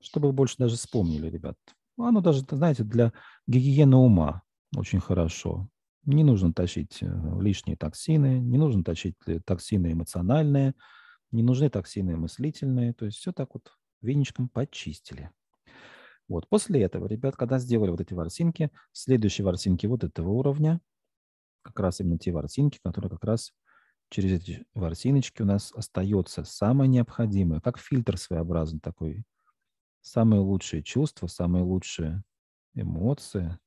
чтобы вы больше даже вспомнили, ребят. Оно даже, знаете, для гигиены ума очень хорошо. Не нужно тащить э, лишние токсины, не нужно тащить э, токсины эмоциональные, не нужны токсины мыслительные. То есть все так вот веничком почистили. Вот. После этого, ребят, когда сделали вот эти ворсинки, следующие ворсинки вот этого уровня, как раз именно те ворсинки, которые как раз через эти ворсиночки у нас остается самое необходимое, как фильтр своеобразный такой. Самые лучшие чувства, самые лучшие эмоции,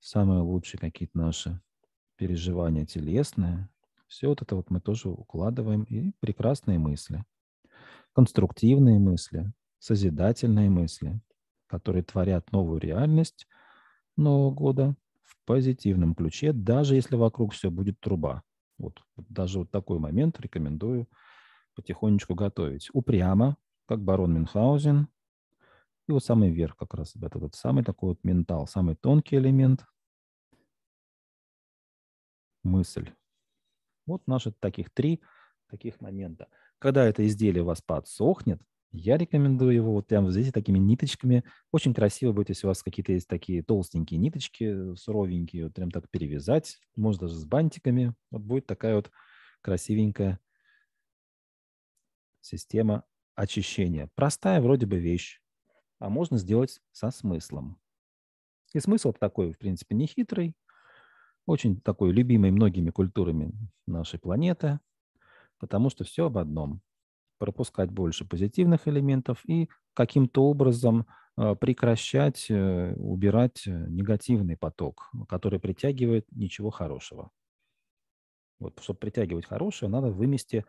самые лучшие какие-то наши переживания телесные. Все вот это вот мы тоже укладываем. И прекрасные мысли, конструктивные мысли, созидательные мысли, которые творят новую реальность нового года, позитивном ключе, даже если вокруг все будет труба. Вот даже вот такой момент рекомендую потихонечку готовить. Упрямо, как барон Мюнхгаузен. И вот самый верх как раз, ребята, вот самый такой вот ментал, самый тонкий элемент. Мысль. Вот наши таких три таких момента. Когда это изделие у вас подсохнет, я рекомендую его вот прямо здесь такими ниточками. Очень красиво будет, если у вас какие-то есть такие толстенькие ниточки, э, суровенькие, вот прям так перевязать. Может даже с бантиками. Вот будет такая вот красивенькая система очищения. Простая вроде бы вещь, а можно сделать со смыслом. И смысл такой, в принципе, нехитрый, очень такой любимый многими культурами нашей планеты, потому что все об одном – пропускать больше позитивных элементов и каким-то образом э, прекращать, э, убирать э, негативный поток, который притягивает ничего хорошего. Вот, чтобы притягивать хорошее, надо вымести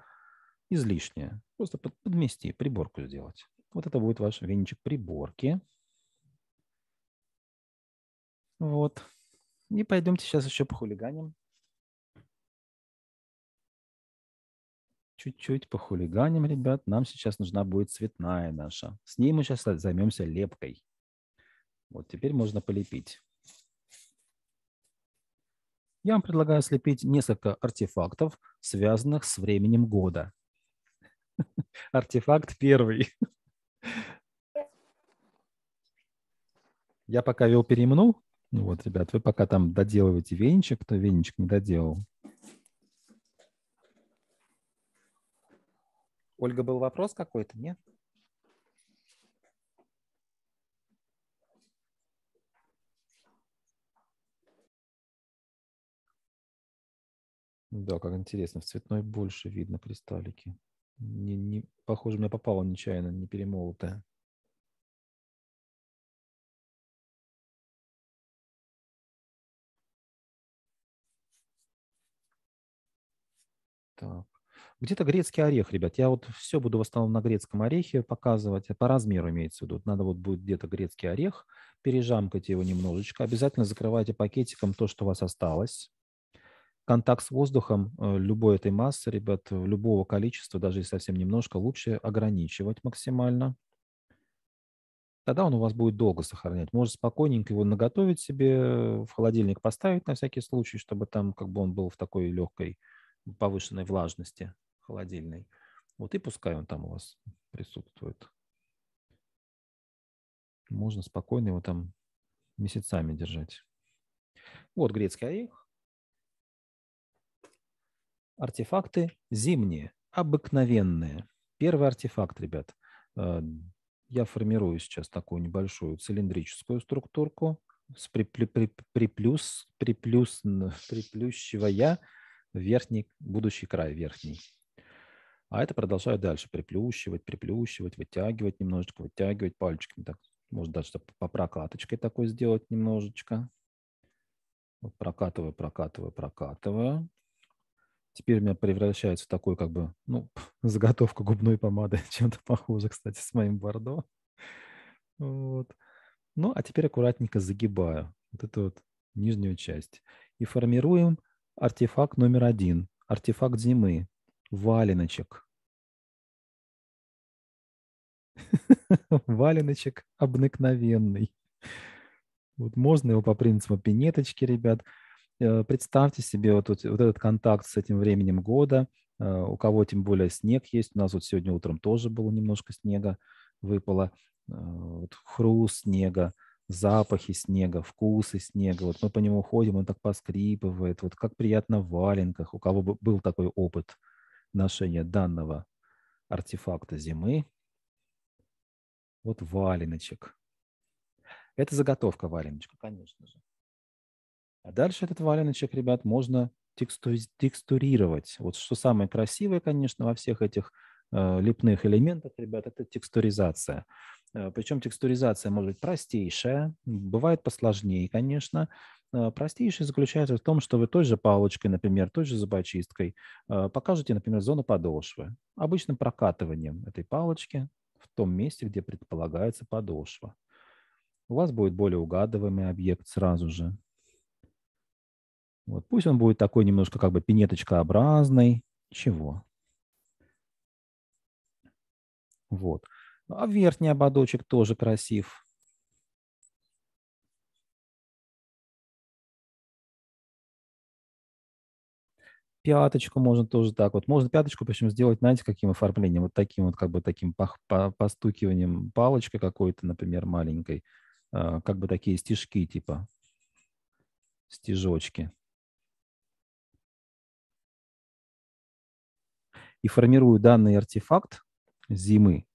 излишнее. Просто подмести, приборку сделать. Вот это будет ваш венчик приборки. Вот. И пойдемте сейчас еще похулиганим. чуть-чуть похулиганим, ребят. Нам сейчас нужна будет цветная наша. С ней мы сейчас займемся лепкой. Вот теперь можно полепить. Я вам предлагаю слепить несколько артефактов, связанных с временем года. Артефакт первый. Я пока вел перемну. Вот, ребят, вы пока там доделываете венчик. кто венчик не доделал. Ольга, был вопрос какой-то, нет? Да, как интересно. В цветной больше видно кристаллики. Не, не, похоже, мне попало нечаянно, не перемолотая. Так. Где-то грецкий орех, ребят. Я вот все буду в основном на грецком орехе показывать. По размеру имеется в виду. Надо вот будет где-то грецкий орех, пережамкать его немножечко. Обязательно закрывайте пакетиком то, что у вас осталось. Контакт с воздухом э, любой этой массы, ребят, э, любого количества, даже и совсем немножко, лучше ограничивать максимально. Тогда он у вас будет долго сохранять. Можно спокойненько его наготовить себе, в холодильник поставить на всякий случай, чтобы там как бы он был в такой легкой повышенной влажности холодильный. Вот и пускай он там у вас присутствует. Можно спокойно его там месяцами держать. Вот грецкий орех. Артефакты зимние, обыкновенные. Первый артефакт, ребят. Э, я формирую сейчас такую небольшую цилиндрическую структурку с приплю, при, приплюс, приплюс, приплющивая верхний, будущий край верхний. А это продолжает дальше приплющивать, приплющивать, вытягивать немножечко, вытягивать пальчиками. Так, может даже по прокаточкой такой сделать немножечко. Вот прокатываю, прокатываю, прокатываю. Теперь у меня превращается в такую как бы, ну, заготовку губной помады. Чем-то похоже, кстати, с моим бордо. Вот. Ну, а теперь аккуратненько загибаю вот эту вот нижнюю часть. И формируем артефакт номер один, артефакт зимы, валеночек. Валеночек обыкновенный. Вот можно его по принципу пинеточки, ребят. Э, представьте себе вот, вот, вот этот контакт с этим временем года. Э, у кого тем более снег есть. У нас вот сегодня утром тоже было немножко снега выпало. Э, вот хруст снега, запахи снега, вкусы снега. Вот мы по нему ходим, он так поскрипывает. Вот как приятно в валенках. У кого был такой опыт ношения данного артефакта зимы, вот валеночек. Это заготовка валеночка, конечно же. А дальше этот валеночек, ребят, можно текстурировать. Вот что самое красивое, конечно, во всех этих э, лепных элементах, ребят, это текстуризация. Э, причем текстуризация может быть простейшая, бывает посложнее, конечно. Э, простейшая заключается в том, что вы той же палочкой, например, той же зубочисткой э, покажете, например, зону подошвы. Обычным прокатыванием этой палочки в том месте, где предполагается подошва. У вас будет более угадываемый объект сразу же. Вот, пусть он будет такой немножко как бы пинеточкообразный. чего? Вот. А верхний ободочек тоже красив. пяточку можно тоже так вот. Можно пяточку, причем сделать, знаете, каким оформлением? Вот таким вот, как бы таким постукиванием палочкой какой-то, например, маленькой. А, как бы такие стежки типа. Стежочки. И формирую данный артефакт зимы.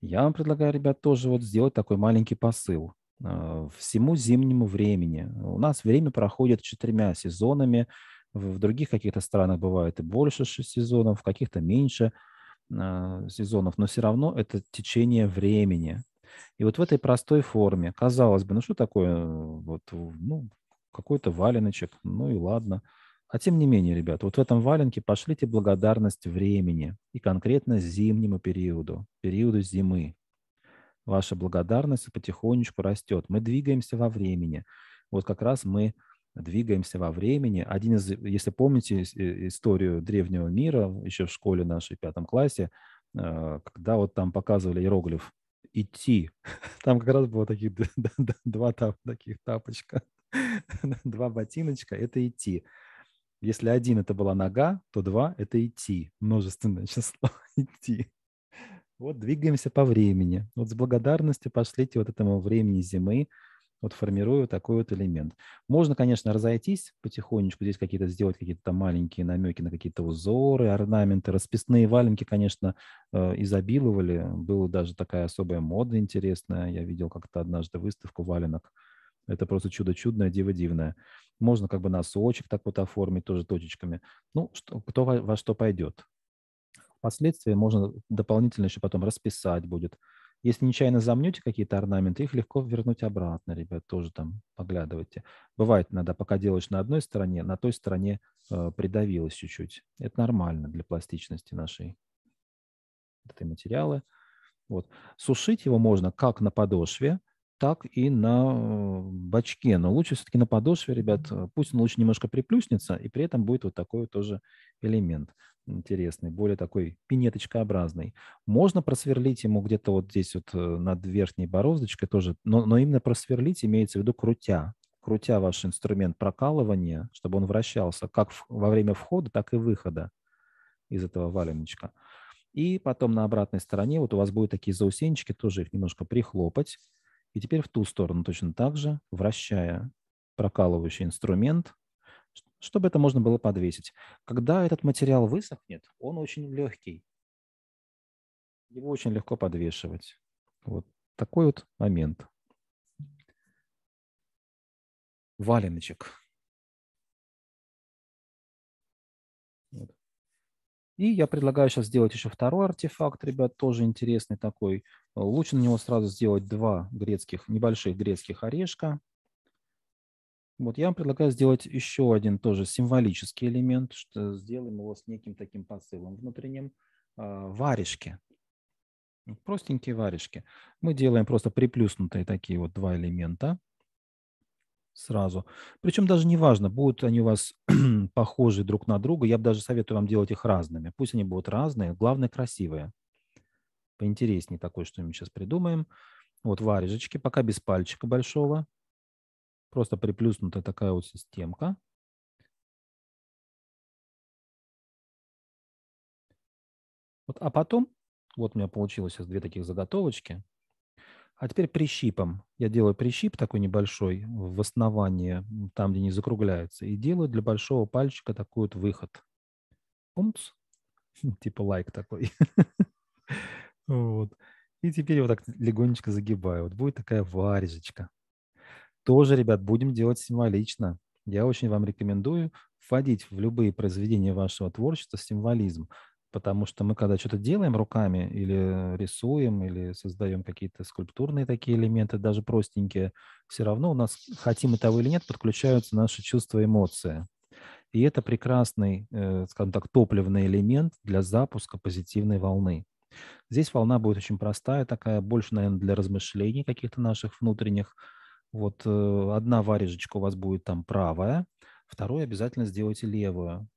Я вам предлагаю, ребят, тоже вот сделать такой маленький посыл а, всему зимнему времени. У нас время проходит четырьмя сезонами – в других каких-то странах бывает и больше 6 сезонов, в каких-то меньше а, сезонов, но все равно это течение времени. И вот в этой простой форме, казалось бы, ну что такое, э, вот, ну, какой-то валеночек, ну и ладно. А тем не менее, ребят, вот в этом валенке пошлите благодарность времени и конкретно зимнему периоду, периоду зимы. Ваша благодарность потихонечку растет. Мы двигаемся во времени. Вот как раз мы двигаемся во времени. Один из, если помните э, историю древнего мира, еще в школе нашей, в пятом классе, э, когда вот там показывали иероглиф «идти», там как раз было такие два там, таких тапочка, два ботиночка – это «идти». Если один – это была нога, то два – это «идти», множественное число «идти». Вот двигаемся по времени. Вот с благодарностью пошлите вот этому времени зимы, вот формирую такой вот элемент. Можно, конечно, разойтись потихонечку, здесь какие-то сделать какие-то там маленькие намеки на какие-то узоры, орнаменты. Расписные валенки, конечно, э, изобиловали. Была даже такая особая мода интересная. Я видел как-то однажды выставку валенок. Это просто чудо чудное, диво дивное. Можно как бы носочек так вот оформить тоже точечками. Ну, что, кто во, во что пойдет. Впоследствии можно дополнительно еще потом расписать будет если нечаянно замнете какие-то орнаменты, их легко вернуть обратно, ребят, тоже там поглядывайте. Бывает иногда, пока делаешь на одной стороне, на той стороне э, придавилось чуть-чуть. Это нормально для пластичности нашей этой материалы. Вот. Сушить его можно как на подошве, так и на э, бачке. Но лучше все-таки на подошве, ребят. Э, пусть он лучше немножко приплюснется, и при этом будет вот такой вот тоже элемент интересный, более такой пинеточкообразный. Можно просверлить ему где-то вот здесь вот э, над верхней бороздочкой тоже, но, но именно просверлить имеется в виду крутя, крутя ваш инструмент прокалывания, чтобы он вращался как во время входа, так и выхода из этого валеночка. И потом на обратной стороне вот у вас будут такие заусенчики, тоже их немножко прихлопать. И теперь в ту сторону точно так же, вращая прокалывающий инструмент, чтобы это можно было подвесить. Когда этот материал высохнет, он очень легкий. Его очень легко подвешивать. Вот такой вот момент. Валеночек. Вот. И я предлагаю сейчас сделать еще второй артефакт, ребят, тоже интересный такой. Лучше на него сразу сделать два грецких, небольших грецких орешка. Вот я вам предлагаю сделать еще один тоже символический элемент, что сделаем его с неким таким посылом внутренним, а, варежки. Простенькие варежки. Мы делаем просто приплюснутые такие вот два элемента сразу. Причем даже не важно, будут они у вас похожи друг на друга. Я бы даже советую вам делать их разными. Пусть они будут разные, главное красивые. Поинтереснее такое, что мы сейчас придумаем. Вот варежечки, пока без пальчика большого. Просто приплюснута такая вот системка. Вот, а потом, вот у меня получилось сейчас две таких заготовочки. А теперь прищипом. Я делаю прищип такой небольшой в основании, там, где не закругляется, и делаю для большого пальчика такой вот выход. Умц. Типа лайк такой. Вот. И теперь вот так легонечко загибаю. Вот будет такая варежечка тоже, ребят, будем делать символично. Я очень вам рекомендую вводить в любые произведения вашего творчества символизм. Потому что мы, когда что-то делаем руками или рисуем, или создаем какие-то скульптурные такие элементы, даже простенькие, все равно у нас, хотим мы того или нет, подключаются наши чувства и эмоции. И это прекрасный, э, скажем так, топливный элемент для запуска позитивной волны. Здесь волна будет очень простая, такая больше, наверное, для размышлений каких-то наших внутренних, вот э, одна варежечка у вас будет там правая, вторую обязательно сделайте левую.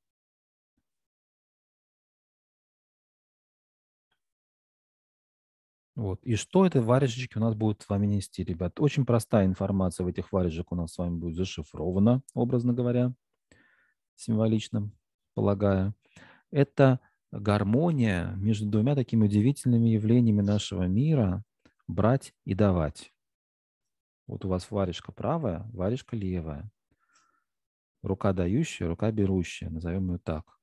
Вот. И что это варежечки у нас будут с вами нести, ребят? Очень простая информация в этих варежек у нас с вами будет зашифрована, образно говоря, символично, полагаю. Это гармония между двумя такими удивительными явлениями нашего мира – брать и давать. Вот у вас варежка правая, варежка левая. Рука дающая, рука берущая, назовем ее так.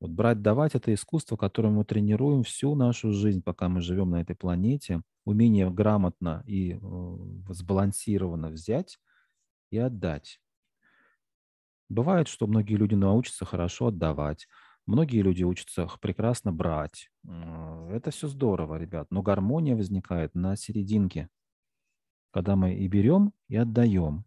Вот брать, давать – это искусство, которое мы тренируем всю нашу жизнь, пока мы живем на этой планете. Умение грамотно и э, сбалансированно взять и отдать. Бывает, что многие люди научатся хорошо отдавать, многие люди учатся прекрасно брать. Э, это все здорово, ребят, но гармония возникает на серединке когда мы и берем, и отдаем.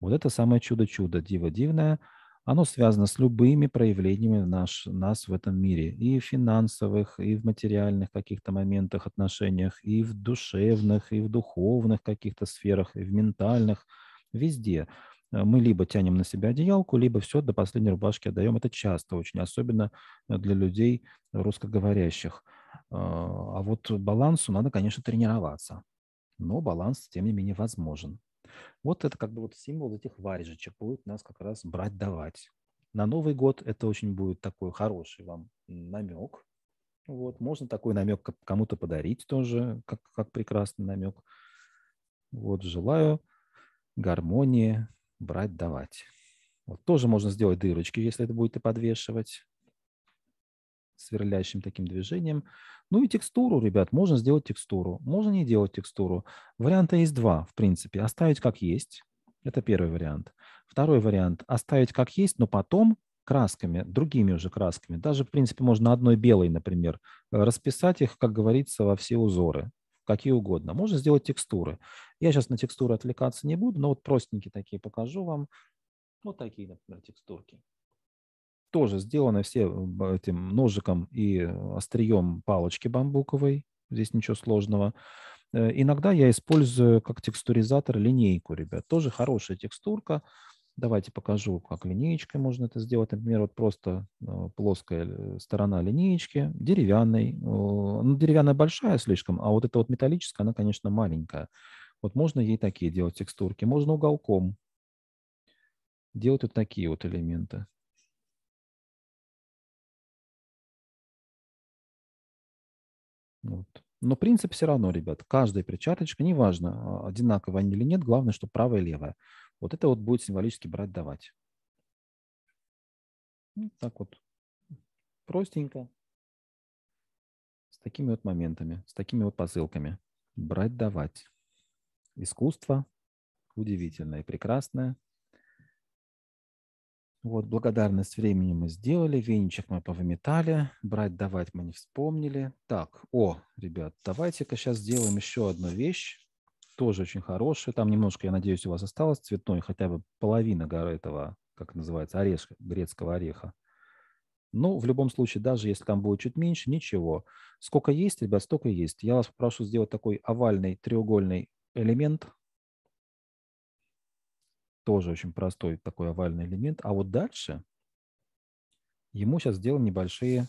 Вот это самое чудо-чудо, диво дивное. Оно связано с любыми проявлениями наш, нас в этом мире. И в финансовых, и в материальных каких-то моментах, отношениях, и в душевных, и в духовных каких-то сферах, и в ментальных, везде. Мы либо тянем на себя одеялку, либо все до последней рубашки отдаем. Это часто очень, особенно для людей русскоговорящих. А, а вот балансу надо, конечно, тренироваться но баланс, тем не менее, возможен. Вот это как бы вот символ этих варежечек будет нас как раз брать-давать. На Новый год это очень будет такой хороший вам намек. Вот, можно такой намек кому-то подарить тоже, как, как прекрасный намек. Вот, желаю гармонии брать-давать. Вот тоже можно сделать дырочки, если это будет и подвешивать сверлящим таким движением. Ну и текстуру, ребят, можно сделать текстуру, можно не делать текстуру. Варианта есть два, в принципе. Оставить как есть, это первый вариант. Второй вариант – оставить как есть, но потом красками, другими уже красками. Даже, в принципе, можно одной белой, например, э, расписать их, как говорится, во все узоры, какие угодно. Можно сделать текстуры. Я сейчас на текстуры отвлекаться не буду, но вот простенькие такие покажу вам. Вот такие, например, текстурки тоже сделаны все а, этим ножиком и острием палочки бамбуковой. Здесь ничего сложного. Э, иногда я использую как текстуризатор линейку, ребят. Тоже хорошая текстурка. Давайте покажу, как линеечкой можно это сделать. Например, вот просто э, плоская э, сторона линеечки, деревянной. Ну, деревянная большая слишком, а вот эта вот металлическая, она, конечно, маленькая. Вот можно ей такие делать текстурки. Можно уголком делать вот такие вот элементы. Вот. Но принцип все равно, ребят. Каждая перчаточка, неважно, а, одинаковая они или нет, главное, что правая и левая. Вот это вот будет символически брать-давать. Вот ну, так вот. Простенько. С такими вот моментами, с такими вот посылками. Брать-давать. Искусство удивительное и прекрасное – вот, благодарность времени мы сделали, веничек мы повыметали, брать, давать мы не вспомнили. Так, о, ребят, давайте-ка сейчас сделаем еще одну вещь, тоже очень хорошая. Там немножко, я надеюсь, у вас осталось цветной, хотя бы половина горы этого, как называется, орешка, грецкого ореха. Ну, в любом случае, даже если там будет чуть меньше, ничего. Сколько есть, ребят, столько есть. Я вас попрошу сделать такой овальный треугольный элемент, тоже очень простой такой овальный элемент. А вот дальше ему сейчас сделаем небольшие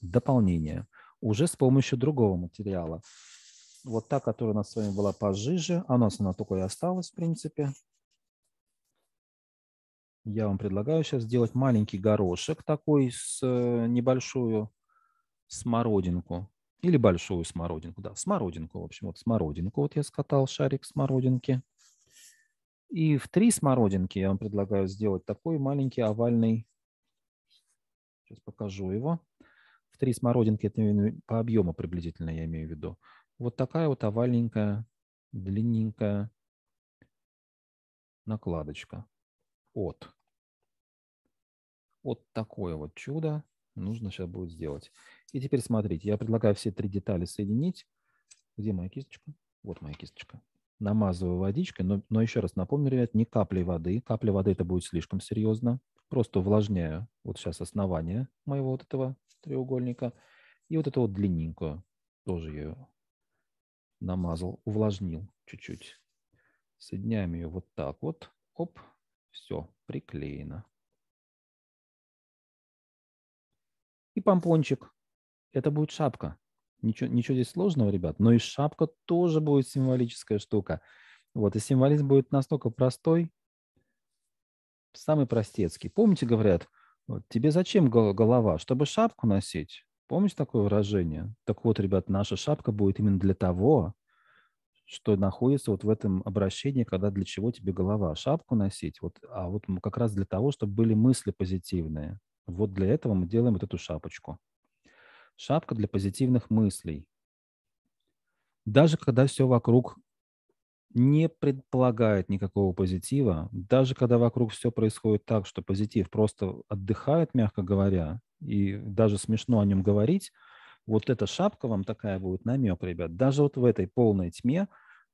дополнения уже с помощью другого материала. Вот та, которая у нас с вами была пожиже, а у нас она только и осталась, в принципе. Я вам предлагаю сейчас сделать маленький горошек такой с э, небольшую смородинку. Или большую смородинку, да, смородинку, в общем, вот смородинку. Вот я скатал шарик смородинки. И в три смородинки я вам предлагаю сделать такой маленький овальный, сейчас покажу его. В три смородинки, это по объему приблизительно я имею в виду. Вот такая вот овальненькая, длинненькая накладочка от. Вот такое вот чудо нужно сейчас будет сделать. И теперь смотрите, я предлагаю все три детали соединить. Где моя кисточка? Вот моя кисточка намазываю водичкой, но, но еще раз напомню, ребят, не капли воды. Капли воды это будет слишком серьезно. Просто увлажняю вот сейчас основание моего вот этого треугольника. И вот эту вот длинненькую тоже ее намазал, увлажнил чуть-чуть. Соединяем ее вот так вот. Оп, все, приклеено. И помпончик. Это будет шапка. Ничего, ничего здесь сложного, ребят. Но и шапка тоже будет символическая штука. Вот, и символизм будет настолько простой, самый простецкий. Помните, говорят, вот, тебе зачем голова? Чтобы шапку носить. Помните такое выражение? Так вот, ребят, наша шапка будет именно для того, что находится вот в этом обращении, когда для чего тебе голова, шапку носить, вот, а вот как раз для того, чтобы были мысли позитивные. Вот для этого мы делаем вот эту шапочку. Шапка для позитивных мыслей. Даже когда все вокруг не предполагает никакого позитива, даже когда вокруг все происходит так, что позитив просто отдыхает, мягко говоря, и даже смешно о нем говорить, вот эта шапка вам такая будет намек, ребят. Даже вот в этой полной тьме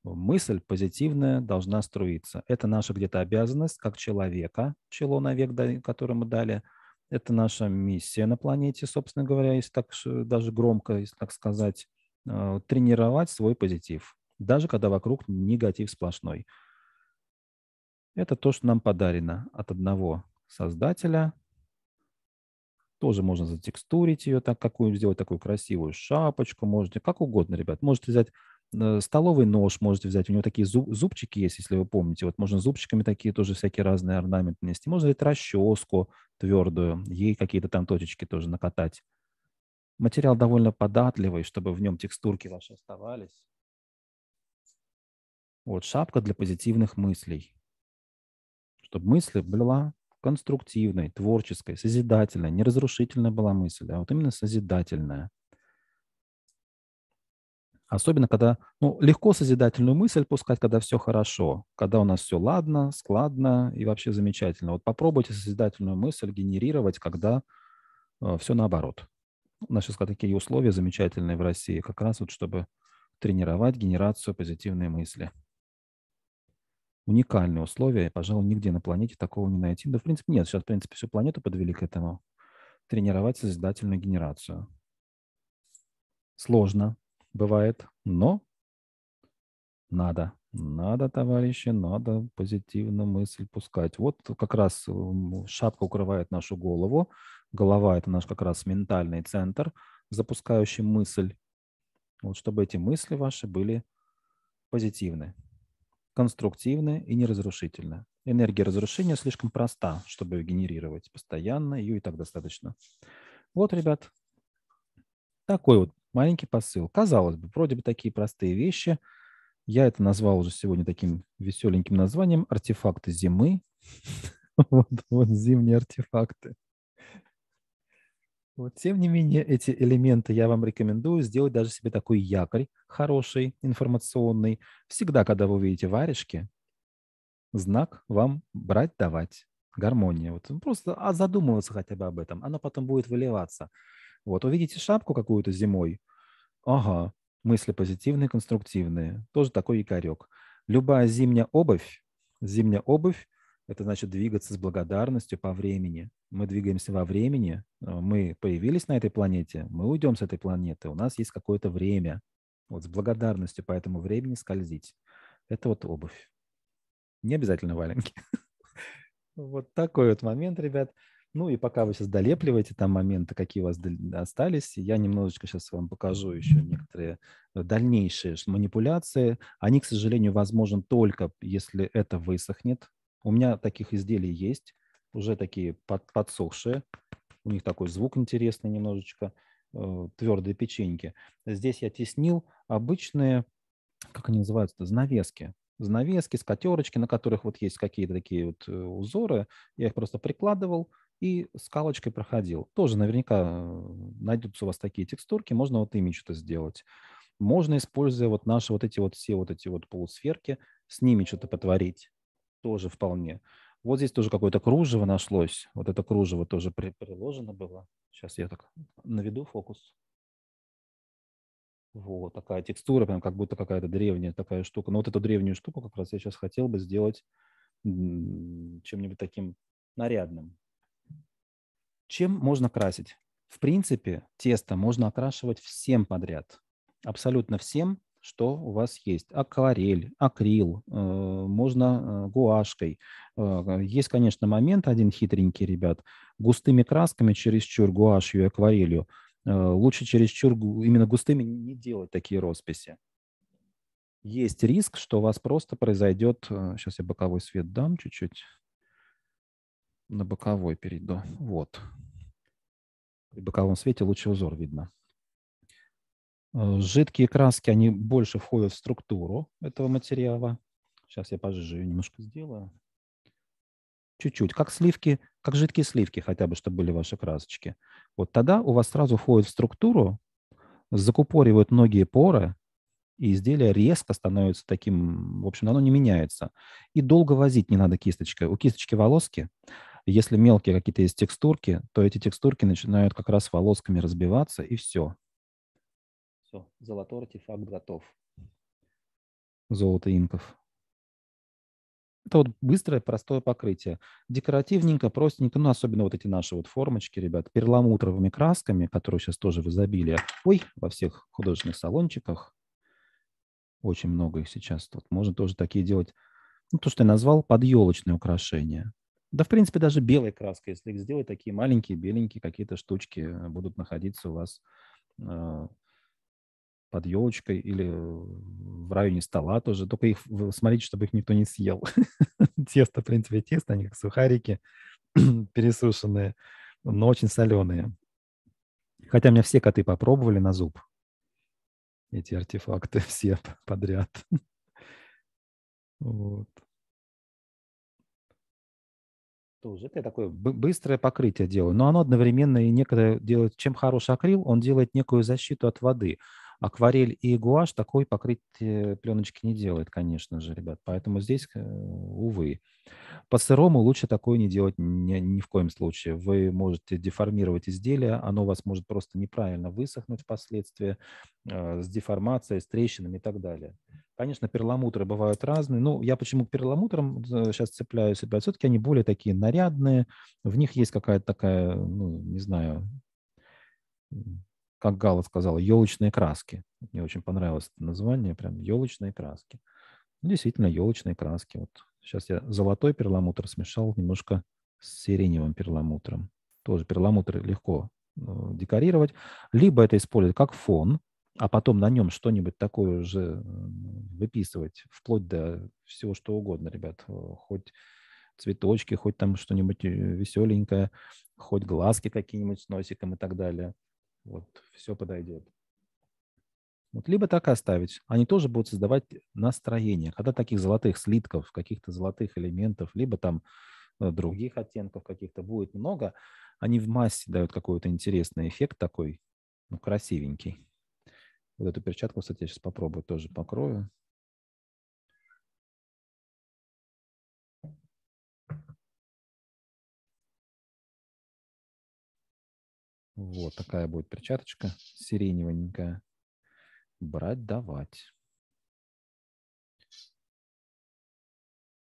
мысль позитивная должна струиться. Это наша где-то обязанность как человека, чело навек, который мы дали – это наша миссия на планете, собственно говоря, если так даже громко, если так сказать, э, тренировать свой позитив, даже когда вокруг негатив сплошной. Это то, что нам подарено от одного создателя. Тоже можно затекстурить ее, так какую сделать такую красивую шапочку, можете как угодно, ребят. Можете взять э, столовый нож можете взять, у него такие зуб, зубчики есть, если вы помните, вот можно зубчиками такие тоже всякие разные орнаменты нести, можно взять расческу, твердую, ей какие-то там точечки тоже накатать. Материал довольно податливый, чтобы в нем текстурки ваши оставались. Вот шапка для позитивных мыслей. Чтобы мысль была конструктивной, творческой, созидательной. Не разрушительная была мысль, а вот именно созидательная. Особенно, когда ну, легко созидательную мысль пускать, когда все хорошо, когда у нас все ладно, складно и вообще замечательно. Вот попробуйте созидательную мысль генерировать, когда э, все наоборот. У нас сейчас такие условия замечательные в России, как раз вот чтобы тренировать генерацию позитивной мысли. Уникальные условия, пожалуй, нигде на планете такого не найти. Да, в принципе, нет, сейчас, в принципе, всю планету подвели к этому. Тренировать созидательную генерацию. Сложно, бывает, но надо. Надо, товарищи, надо позитивно мысль пускать. Вот как раз шапка укрывает нашу голову. Голова – это наш как раз ментальный центр, запускающий мысль. Вот чтобы эти мысли ваши были позитивны, конструктивны и неразрушительны. Энергия разрушения слишком проста, чтобы ее генерировать постоянно, ее и так достаточно. Вот, ребят, такой вот маленький посыл. Казалось бы, вроде бы такие простые вещи. Я это назвал уже сегодня таким веселеньким названием «Артефакты зимы». Вот, вот зимние артефакты. Вот, тем не менее, эти элементы я вам рекомендую сделать даже себе такой якорь хороший, информационный. Всегда, когда вы увидите варежки, знак вам брать, давать. Гармония. Вот ну, просто а задумываться хотя бы об этом. Оно потом будет выливаться. Вот, увидите шапку какую-то зимой. Ага, мысли позитивные, конструктивные. Тоже такой якорек. Любая зимняя обувь, зимняя обувь, это значит двигаться с благодарностью по времени. Мы двигаемся во времени, э, мы появились на этой планете, мы уйдем с этой планеты, у нас есть какое-то время. Вот с благодарностью по этому времени скользить. Это вот обувь. Не обязательно валенки. Вот такой вот момент, ребят. Ну и пока вы сейчас долепливаете там моменты, какие у вас остались, я немножечко сейчас вам покажу еще некоторые э, дальнейшие манипуляции. Они, к сожалению, возможны только если это высохнет. У меня таких изделий есть, уже такие под, подсохшие. У них такой звук интересный немножечко, э, твердые печеньки. Здесь я теснил обычные, как они называются-то, занавески занавески, скатерочки, на которых вот есть какие-то такие вот э, узоры. Я их просто прикладывал, и скалочкой проходил. Тоже наверняка э, найдутся у вас такие текстурки, можно вот ими что-то сделать. Можно, используя вот наши вот эти вот все вот эти вот полусферки, с ними что-то потворить. Тоже вполне. Вот здесь тоже какое-то кружево нашлось. Вот это кружево тоже при, приложено было. Сейчас я так наведу фокус. Вот такая текстура, прям как будто какая-то древняя такая штука. Но вот эту древнюю штуку как раз я сейчас хотел бы сделать чем-нибудь таким нарядным. Чем можно красить? В принципе, тесто можно окрашивать всем подряд. Абсолютно всем, что у вас есть. Акварель, акрил, э, можно э, гуашкой. Э, есть, конечно, момент один хитренький, ребят. Густыми красками, чересчур гуашью и акварелью, лучше чересчур именно густыми не делать такие росписи. Есть риск, что у вас просто произойдет... Сейчас я боковой свет дам чуть-чуть на боковой перейду. Вот. При боковом свете лучше узор видно. Э, жидкие краски, они больше входят в структуру этого материала. Сейчас я пожиже ее немножко сделаю. Чуть-чуть, как сливки, как жидкие сливки хотя бы, чтобы были ваши красочки. Вот тогда у вас сразу входит в структуру, закупоривают многие поры, и изделие резко становится таким, в общем, оно не меняется. И долго возить не надо кисточкой. У кисточки волоски если мелкие какие-то есть текстурки, то эти текстурки начинают как раз волосками разбиваться, и все. Все, золотой артефакт готов. Золото инков. Это вот быстрое, простое покрытие. Декоративненько, простенько, ну, особенно вот эти наши вот формочки, ребят, перламутровыми красками, которые сейчас тоже в изобилии. Ой, во всех художественных салончиках. Очень много их сейчас. Тут можно тоже такие делать, ну, то, что я назвал, под елочные украшения. Да, в принципе, даже белой краской, если их сделать, такие маленькие, беленькие какие-то штучки э, будут находиться у вас э, под елочкой или в районе стола тоже. Только их смотрите, чтобы их никто не съел. тесто, в принципе, тесто, они как сухарики пересушенные, но очень соленые. Хотя меня все коты попробовали на зуб. Эти артефакты все подряд. вот тоже. Это такое быстрое покрытие делаю, но оно одновременно и некое делает, чем хорош акрил, он делает некую защиту от воды. Акварель и гуашь такой покрыть пленочки не делает, конечно же, ребят. Поэтому здесь, э, увы. По сырому лучше такое не делать ни, ни в коем случае. Вы можете деформировать изделие, оно у вас может просто неправильно высохнуть впоследствии э, с деформацией, с трещинами и так далее. Конечно, перламутры бывают разные. Но ну, я почему к перламутрам сейчас э, цепляю себя? Все-таки они более такие нарядные. В них есть какая-то такая, ну, не знаю, как Гала сказала, елочные краски. Мне очень понравилось это название, прям елочные краски. Ну, действительно, елочные краски. Вот сейчас я золотой перламутр смешал немножко с сиреневым перламутром. Тоже перламутры легко э, декорировать. Либо это использовать как фон, а потом на нем что-нибудь такое уже выписывать, вплоть до всего что угодно, ребят, хоть цветочки, хоть там что-нибудь э, веселенькое, хоть глазки какие-нибудь с носиком и так далее. Вот, все подойдет. Вот, либо так и оставить. Они тоже будут создавать настроение. Когда таких золотых слитков, каких-то золотых элементов, либо там э, других оттенков каких-то будет много, они в массе дают какой-то интересный эффект такой, ну, красивенький. Вот эту перчатку, кстати, я сейчас попробую тоже покрою. Вот такая будет перчаточка сиреневенькая. Брать, давать.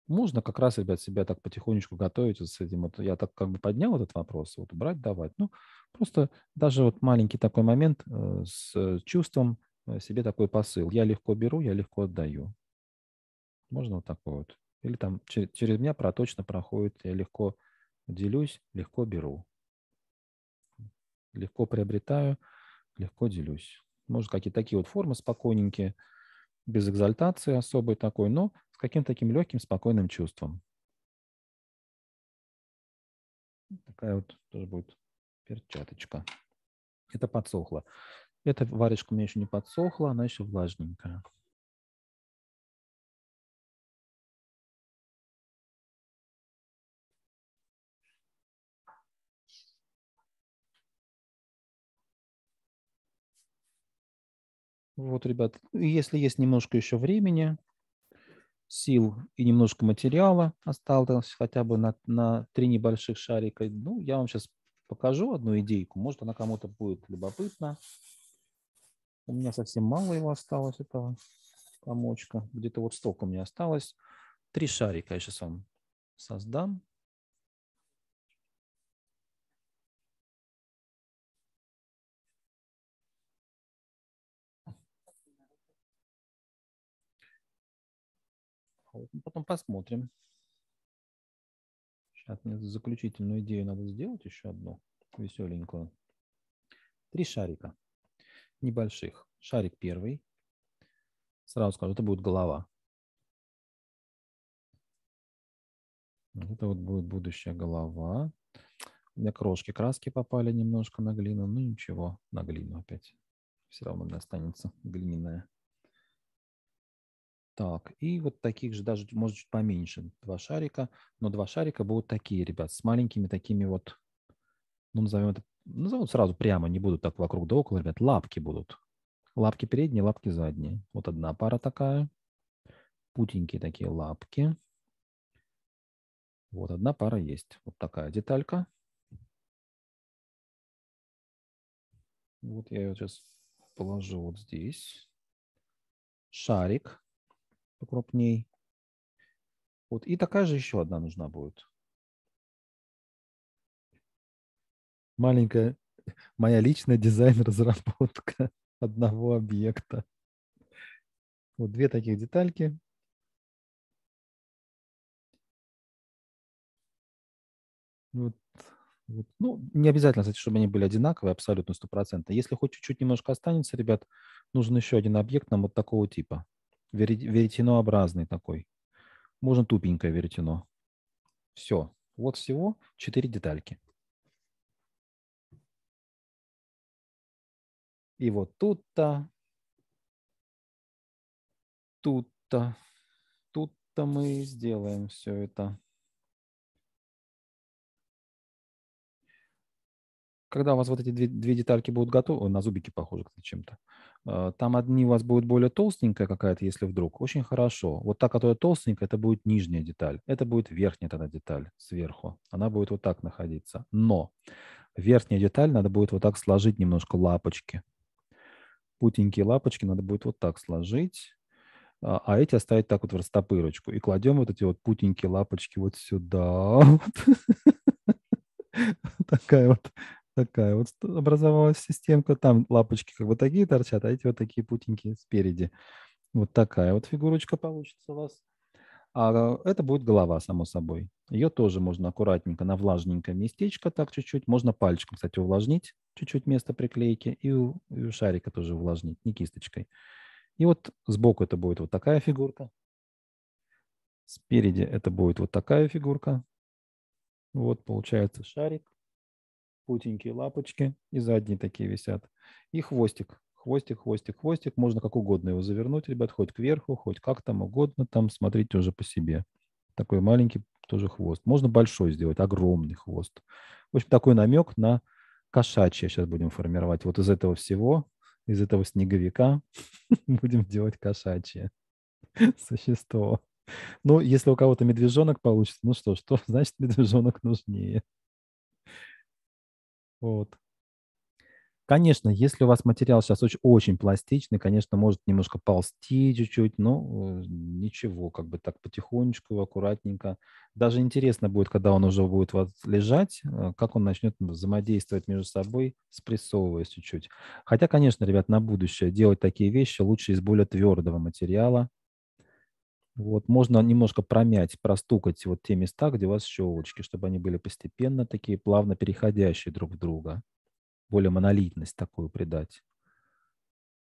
Можно как раз, ребят, себя так потихонечку готовить вот с этим. Вот я так как бы поднял этот вопрос, вот брать, давать. Ну, Просто даже вот маленький такой момент э, с э, чувством э, себе такой посыл. Я легко беру, я легко отдаю. Можно вот такой вот. Или там через, через меня проточно проходит, я легко делюсь, легко беру. Легко приобретаю, легко делюсь. Может, какие-то такие вот формы спокойненькие, без экзальтации особой такой, но с каким-то таким легким, спокойным чувством. Такая вот тоже будет перчаточка. Это подсохло. Эта варежка у меня еще не подсохла, она еще влажненькая. Вот, ребят, если есть немножко еще времени, сил и немножко материала осталось хотя бы на, на три небольших шарика, ну, я вам сейчас покажу одну идейку. Может, она кому-то будет любопытна. У меня совсем мало его осталось, этого комочка. Где-то вот столько мне осталось. Три шарика я сейчас вам создам. Ну, потом посмотрим. Сейчас мне заключительную идею надо сделать еще одну веселенькую. Три шарика небольших. Шарик первый. Сразу скажу, это будет голова. Это вот будет будущая голова. У меня крошки краски попали немножко на глину. Ну ничего, на глину опять. Все равно у меня останется глиняная. Так, и вот таких же даже, может, чуть поменьше, два шарика. Но два шарика будут такие, ребят, с маленькими такими вот, ну, назовем это, назовут сразу прямо, не будут так вокруг да около, ребят, лапки будут. Лапки передние, лапки задние. Вот одна пара такая. Путенькие такие лапки. Вот одна пара есть. Вот такая деталька. Вот я ее сейчас положу вот здесь. Шарик покрупней. Вот. И такая же еще одна нужна будет. Маленькая моя личная дизайн-разработка одного объекта. Вот две таких детальки. Вот, вот. Ну, не обязательно, кстати, чтобы они были одинаковые абсолютно, стопроцентно. Если хоть чуть-чуть немножко останется, ребят, нужен еще один объект нам вот такого типа веретенообразный такой. Можно тупенькое веретено. Все. Вот всего четыре детальки. И вот тут-то, тут-то, тут-то мы сделаем все это. Когда у вас вот эти две, две детальки будут готовы, на зубики похоже чем-то, Э, там одни у вас будет более толстенькая какая-то, если вдруг. Очень хорошо. Вот та, которая толстенькая, это будет нижняя деталь. Это будет верхняя тогда деталь сверху. Она будет вот так находиться. Но верхняя деталь надо будет вот так сложить немножко лапочки. Путенькие лапочки надо будет вот так сложить. А, а эти оставить так вот в растопырочку. И кладем вот эти вот путенькие лапочки вот сюда. Такая вот такая вот образовалась системка. Там лапочки как бы такие торчат, а эти вот такие путенькие спереди. Вот такая вот фигурочка получится у вас. А это будет голова, само собой. Ее тоже можно аккуратненько на влажненькое местечко, так чуть-чуть. Можно пальчиком, кстати, увлажнить чуть-чуть место приклейки. И у, и у шарика тоже увлажнить, не кисточкой. И вот сбоку это будет вот такая фигурка. Спереди это будет вот такая фигурка. Вот получается шарик путенькие лапочки и задние такие висят. И хвостик, хвостик, хвостик, хвостик. Можно как угодно его завернуть, ребят, хоть кверху, хоть как там угодно. Там смотрите уже по себе. Такой маленький тоже хвост. Можно большой сделать, огромный хвост. В общем, такой намек на кошачье сейчас будем формировать. Вот из этого всего, из этого снеговика будем делать кошачье существо. Ну, если у кого-то медвежонок получится, ну что, что значит медвежонок нужнее? Вот. Конечно, если у вас материал сейчас очень, очень пластичный, конечно, может немножко ползти чуть-чуть, но э, ничего, как бы так потихонечку, аккуратненько. Даже интересно будет, когда он уже будет вот лежать, э, как он начнет взаимодействовать между собой, спрессовываясь чуть-чуть. Хотя, конечно, ребят, на будущее делать такие вещи лучше из более твердого материала, вот, можно немножко промять, простукать вот те места, где у вас щелочки, чтобы они были постепенно такие, плавно переходящие друг в друга. Более монолитность такую придать.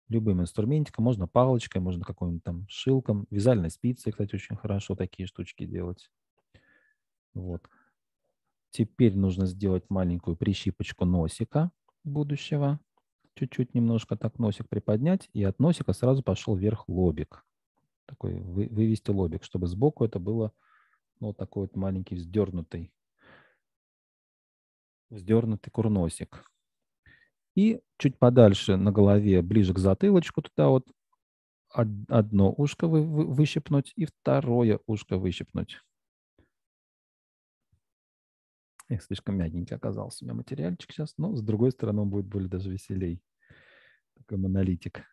Любым инструментиком, можно палочкой, можно какой-нибудь там шилком. Вязальной спицей, кстати, очень хорошо такие штучки делать. Вот. Теперь нужно сделать маленькую прищипочку носика будущего. Чуть-чуть немножко так носик приподнять, и от носика сразу пошел вверх лобик такой вы, вывести лобик, чтобы сбоку это было ну, вот такой вот маленький вздернутый, вздернутый курносик. И чуть подальше на голове, ближе к затылочку, туда вот одно ушко вы, вы, выщипнуть и второе ушко выщипнуть. Эх, слишком мягенький оказался у меня материальчик сейчас, но с другой стороны он будет более даже веселей. Такой монолитик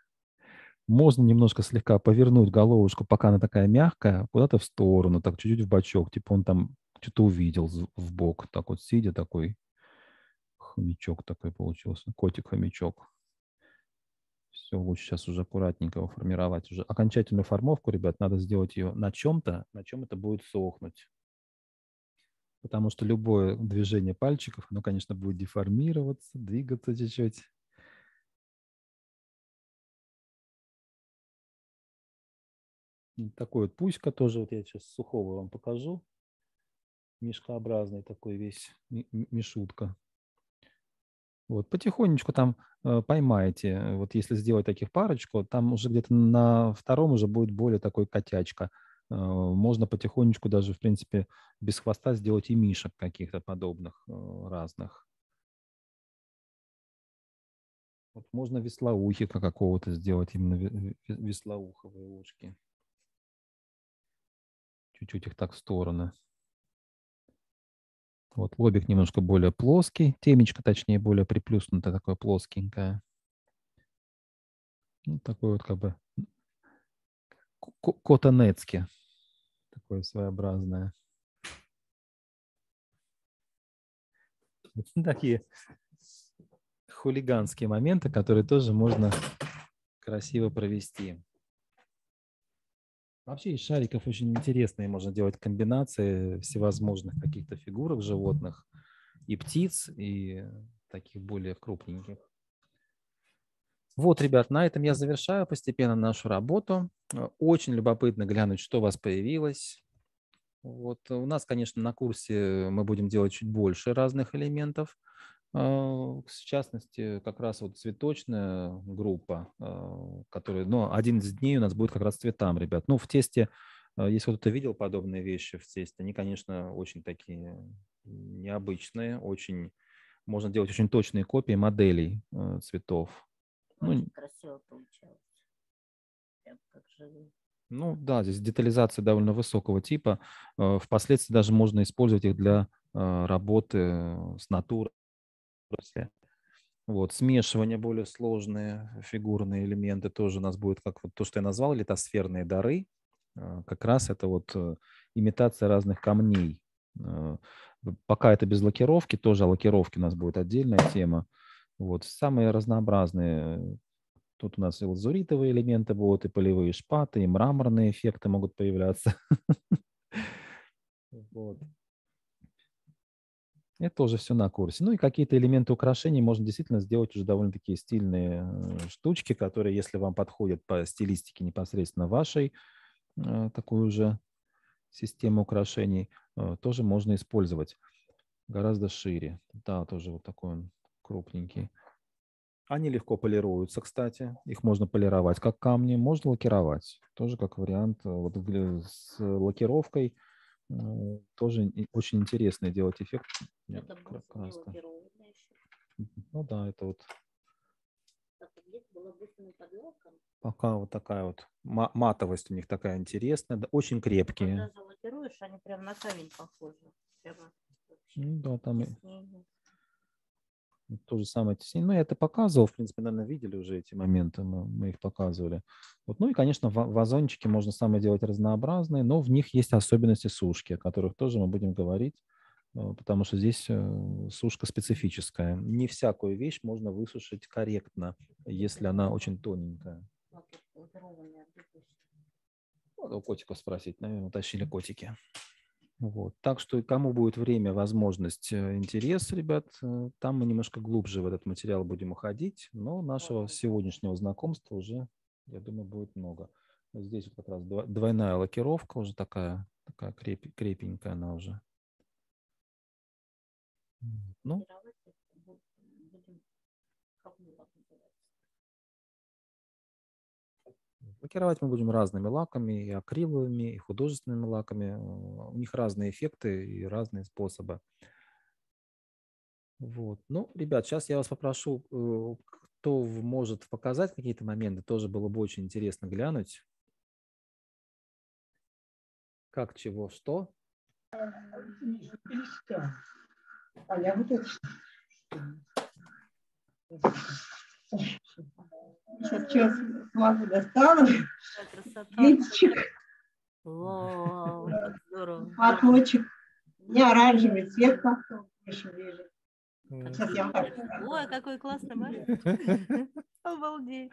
можно немножко слегка повернуть головушку, пока она такая мягкая, куда-то в сторону, так чуть-чуть в бочок, типа он там что-то увидел в бок, так вот сидя такой хомячок такой получился, котик-хомячок. Все, лучше сейчас уже аккуратненько его формировать. Уже окончательную формовку, ребят, надо сделать ее на чем-то, на чем это будет сохнуть. Потому что любое движение пальчиков, оно, конечно, будет деформироваться, двигаться чуть-чуть. такой вот пуська тоже, вот я сейчас сухого вам покажу. Мешкообразный такой весь, мешутка. Вот, потихонечку там э, поймаете. Э, вот если сделать таких парочку, там уже где-то на втором уже будет более такой котячка. Э, можно потихонечку даже, в принципе, без хвоста сделать и мишек каких-то подобных э, разных. Вот можно веслоухика какого-то сделать, именно веслоуховые ушки чуть-чуть их так в стороны. Вот лобик немножко более плоский, темечко, точнее, более приплюснутое, такое плоскенькое. Ну, такой вот как бы котонецки, такое своеобразное. Такие хулиганские моменты, которые тоже можно красиво провести. Вообще из шариков очень интересные можно делать комбинации всевозможных каких-то фигурок животных и птиц, и таких более крупненьких. Вот, ребят, на этом я завершаю постепенно нашу работу. Э, очень любопытно глянуть, что у вас появилось. Вот э, у нас, конечно, на курсе мы будем делать чуть больше разных элементов – в э, частности, как раз вот цветочная группа, э, которая, ну, один из дней у нас будет как раз цветам, ребят. Ну, в тесте, э, если кто-то видел подобные вещи в тесте, они, конечно, очень такие необычные, очень, можно делать очень точные копии моделей цветов. Ну, очень ну, красиво получалось. Прям как живые. Ну да, здесь детализация довольно высокого типа. Впоследствии даже можно использовать их для работы с натурой смысле. Вот, смешивание более сложные фигурные элементы тоже у нас будет, как вот то, что я назвал, литосферные дары. А, как раз это вот э, имитация разных камней. А, пока это без лакировки, тоже о лакировке у нас будет отдельная тема. Вот, самые разнообразные. Э, тут у нас и лазуритовые элементы будут, и полевые шпаты, и мраморные эффекты могут появляться. Вот. Это тоже все на курсе. Ну и какие-то элементы украшений можно действительно сделать уже довольно такие стильные э, штучки, которые, если вам подходят по стилистике непосредственно вашей, э, такую уже систему украшений, э, тоже можно использовать гораздо шире. Да, тоже вот такой он крупненький. Они легко полируются, кстати. Их можно полировать как камни, можно лакировать. Тоже как вариант. Вот с лакировкой ну, тоже очень интересно делать эффект. Это краска. Ну да, это вот. А Пока вот такая вот матовость у них такая интересная, да, очень крепкие. Когда они прям на камень похожи. Прямо ну да, там то же самое теснение. Ну, я это показывал, в принципе, наверное, видели уже эти моменты, мы, мы их показывали. Вот, ну и, конечно, вазончики можно самое делать разнообразные, но в них есть особенности сушки, о которых тоже мы будем говорить, э, потому что здесь э, сушка специфическая. Не всякую вещь можно высушить корректно, если она очень тоненькая. У котиков спросить, наверное, утащили котики. Вот. Так что кому будет время, возможность, э, интерес, ребят, э, там мы немножко глубже в этот материал будем уходить, но нашего сегодняшнего знакомства уже, я думаю, будет много. Здесь вот как раз двойная лакировка уже такая, такая креп, крепенькая она уже. Ну, э, Лакировать мы будем разными лаками, и акриловыми, и художественными лаками. У них разные эффекты и разные способы. Вот. Ну, ребят, сейчас я вас попрошу, э, кто может показать какие-то моменты, тоже было бы очень интересно глянуть. Как, чего, что? А я буду... Сейчас смогу достану. Липчик. Платочек. Не оранжевый цвет как-то ближе. Сейчас я вам покажу. Ой, какой классный мальчик. Обалдеть.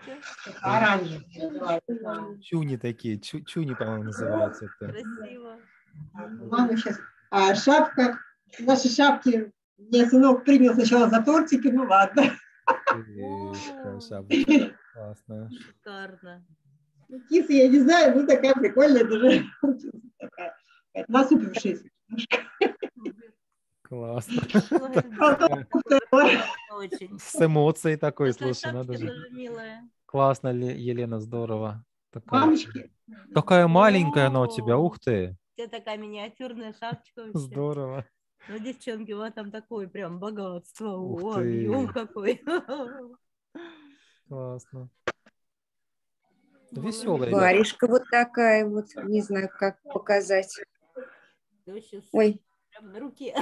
А. Оранжевый. Чуни такие. Чуни, по-моему, называются. Красиво. Мама сейчас. А шапка. Наши шапки. Мне сынок принял сначала за тортики, ну ладно. Классно. Шикарно. Ну, кис, я не знаю, ну такая прикольная, даже такая насупившаяся. Классно. С эмоцией такой, слушай, надо же. Классно, Елена, здорово. Такая, Мамочки. Такая маленькая она у тебя, ух ты. У тебя такая миниатюрная шапочка. Здорово. Ну, девчонки, вот там такое прям богатство, Ух объем какой. Классно. Веселая. Варежка вот такая вот, не знаю, как показать. Ой. Прям на руке.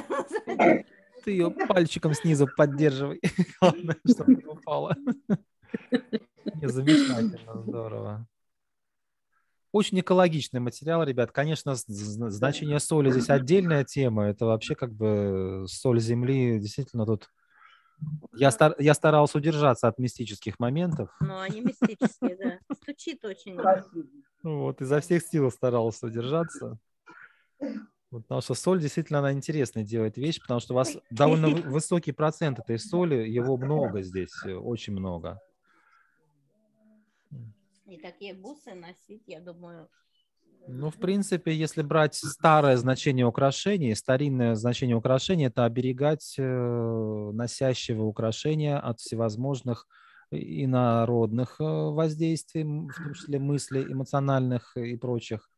Ты ее пальчиком снизу поддерживай. Главное, чтобы не упала. Не, замечательно, здорово. Очень экологичный материал, ребят. Конечно, значение соли здесь отдельная тема. Это вообще как бы соль земли. Действительно, тут я, стар, я старался удержаться от мистических моментов. Ну, они мистические, да. Стучит очень. Вот, изо всех сил старался удержаться. Вот, потому что соль действительно она интересная делает вещь, потому что у вас довольно высокий процент этой соли, его много здесь, э, очень много. И такие бусы носить, я думаю, ну, в принципе, если брать старое значение украшений, старинное значение украшений, это оберегать э, носящего украшения от всевозможных инородных э, воздействий, в том числе мыслей эмоциональных и прочих.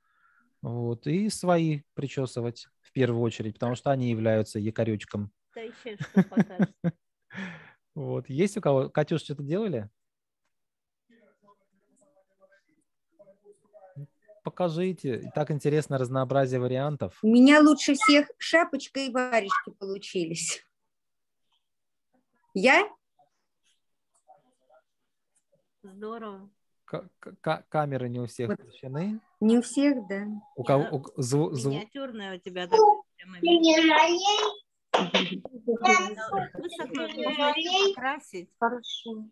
Вот, и свои причесывать в первую очередь, потому что они являются якоречком. Да еще что покажет. Вот. Есть у кого? Катюш, что-то делали? покажите. Так интересно разнообразие вариантов. У меня лучше всех шапочка и варежки получились. Я? Здорово. К- к- камеры не у всех вот. включены. Не у всех, да. У кого? У, зв- зв- Миниатюрная у тебя ну, покрасить. Хорошо.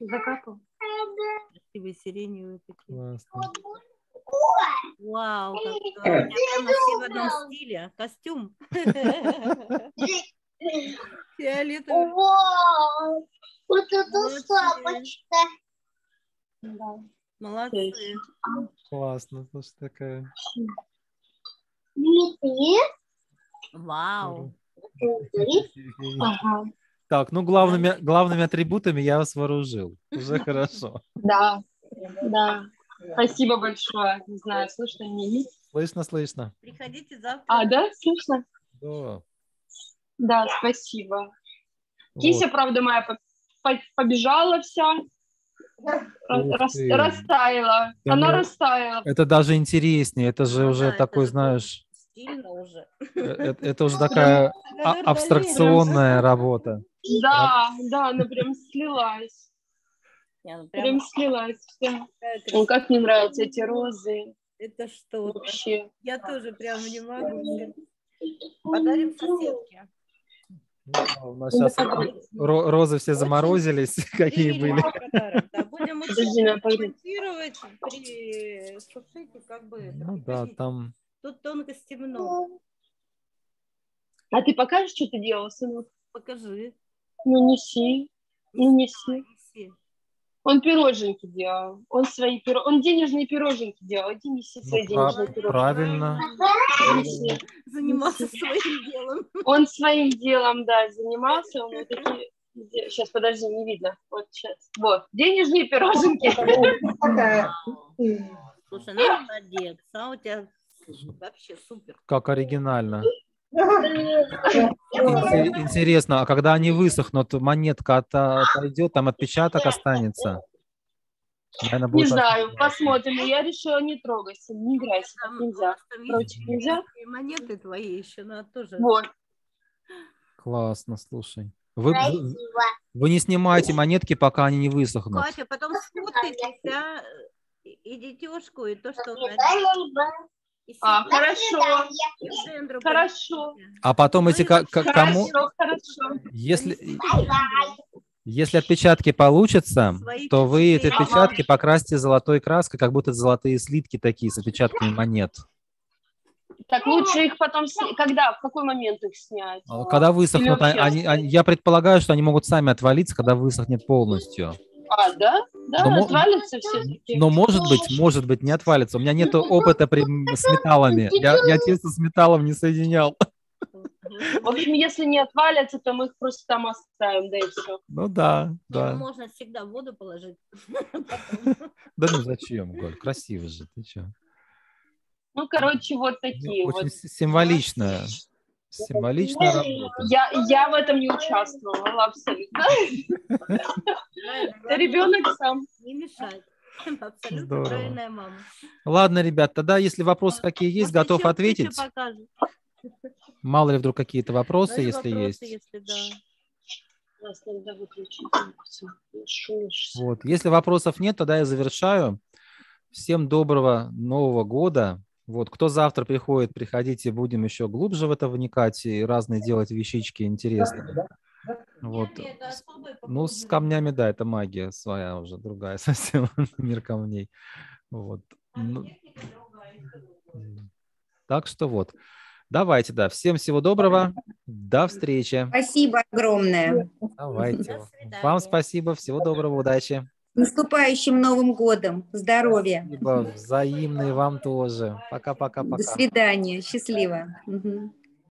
Закапал. Красивые сиреневые Классно. Вау, как здорово. Прямо все в одном стиле. Костюм. Фиолетовый. Вау, вот это шапочка. Да. Молодцы. А? Классно, слушай, такая. Дмитрий. Вау. Ага. Так, ну главными, главными атрибутами я вас вооружил. Уже хорошо. Да, да. Спасибо большое. Не знаю, слышно или нет. Слышно, слышно. Приходите завтра. А, да, слышно? Да. Да, спасибо. Вот. Кися, правда, моя побежала вся, рас, растаяла. Да, Она растаяла. Это даже интереснее, это же да, уже это такой, знаешь... Стильно уже. Это, э, это уже такая абстракционная работа. Да, а да, она прям слилась. Не, ну прям... прям слилась вся. Ну, как мне нравятся эти розы. Это что-то. Вообще. Я тоже прям не могу. Подарим соседке. у нас сейчас розы все заморозились, Очень какие были. Ну да, там. Тут тонкости много. А ты покажешь, что ты делал, сынок? Покажи. Ну неси, ну неси. Он пироженки делал. Он свои пиро, Он денежные пироженки делал. Денис все свои ну, денежные пироженки. Правильно. Занимался своим делом. Он своим делом, да, занимался. Он вот такие... Сейчас, подожди, не видно. Вот сейчас. Вот. Денежные пироженки. Слушай, ну молодец. А у тебя вообще супер. Как оригинально. Интересно, а когда они высохнут, монетка от, отойдет, там отпечаток останется? Наверное, не знаю, отпечаток. посмотрим. Я решила не трогать, не играть. так нельзя. Короче, нельзя. И монеты твои еще надо тоже. Вот. Классно, слушай. Вы, Красиво. вы не снимаете монетки, пока они не высохнут. Катя, потом спутайтесь, а, э, и детешку, и то, что... А, хорошо. Хорошо. А потом эти как кому? Хорошо. Если если отпечатки получатся, Свои то вы эти отпечатки покрасьте золотой краской, как будто золотые слитки такие с отпечатками монет. Так лучше их потом, когда, в какой момент их снять? А, когда высохнут, а, они, они, а, я предполагаю, что они могут сами отвалиться, когда высохнет полностью. А, да? Да, но, отвалится все Но может быть, может быть, не отвалится. У меня нет ну, ну, опыта при... Ну, с металлами. Я, я тесто с металлом не соединял. В общем, если не отвалятся, то мы их просто там оставим, да и все. Ну да, да. Можно всегда воду положить. Да ну зачем, Голь, красиво же, ты что? Ну, короче, вот такие Очень вот. символично. Символичная ну, Я, я в этом не участвовала абсолютно. Ребенок сам. Не мешает. Абсолютно Здорово. правильная мама. Ладно, ребят, тогда если вопросы какие есть, а готов еще, ответить. Еще Мало ли вдруг какие-то вопросы, Даже если вопросы, есть. Если, да. Вот, если вопросов нет, тогда я завершаю. Всем доброго Нового года. Вот, кто завтра приходит, приходите, будем еще глубже в это вникать и разные делать вещички интересные. Да, да. Вот. Ну, с камнями, да, это магия своя уже, другая совсем, мир камней. Вот. А ну, так что вот. Давайте, да. Всем всего доброго. До встречи. Спасибо огромное. Давайте. Вам спасибо. Всего доброго. Удачи. С наступающим Новым годом. Здоровья. Спасибо. Взаимные вам тоже. Пока-пока-пока. До свидания. Счастливо. Угу.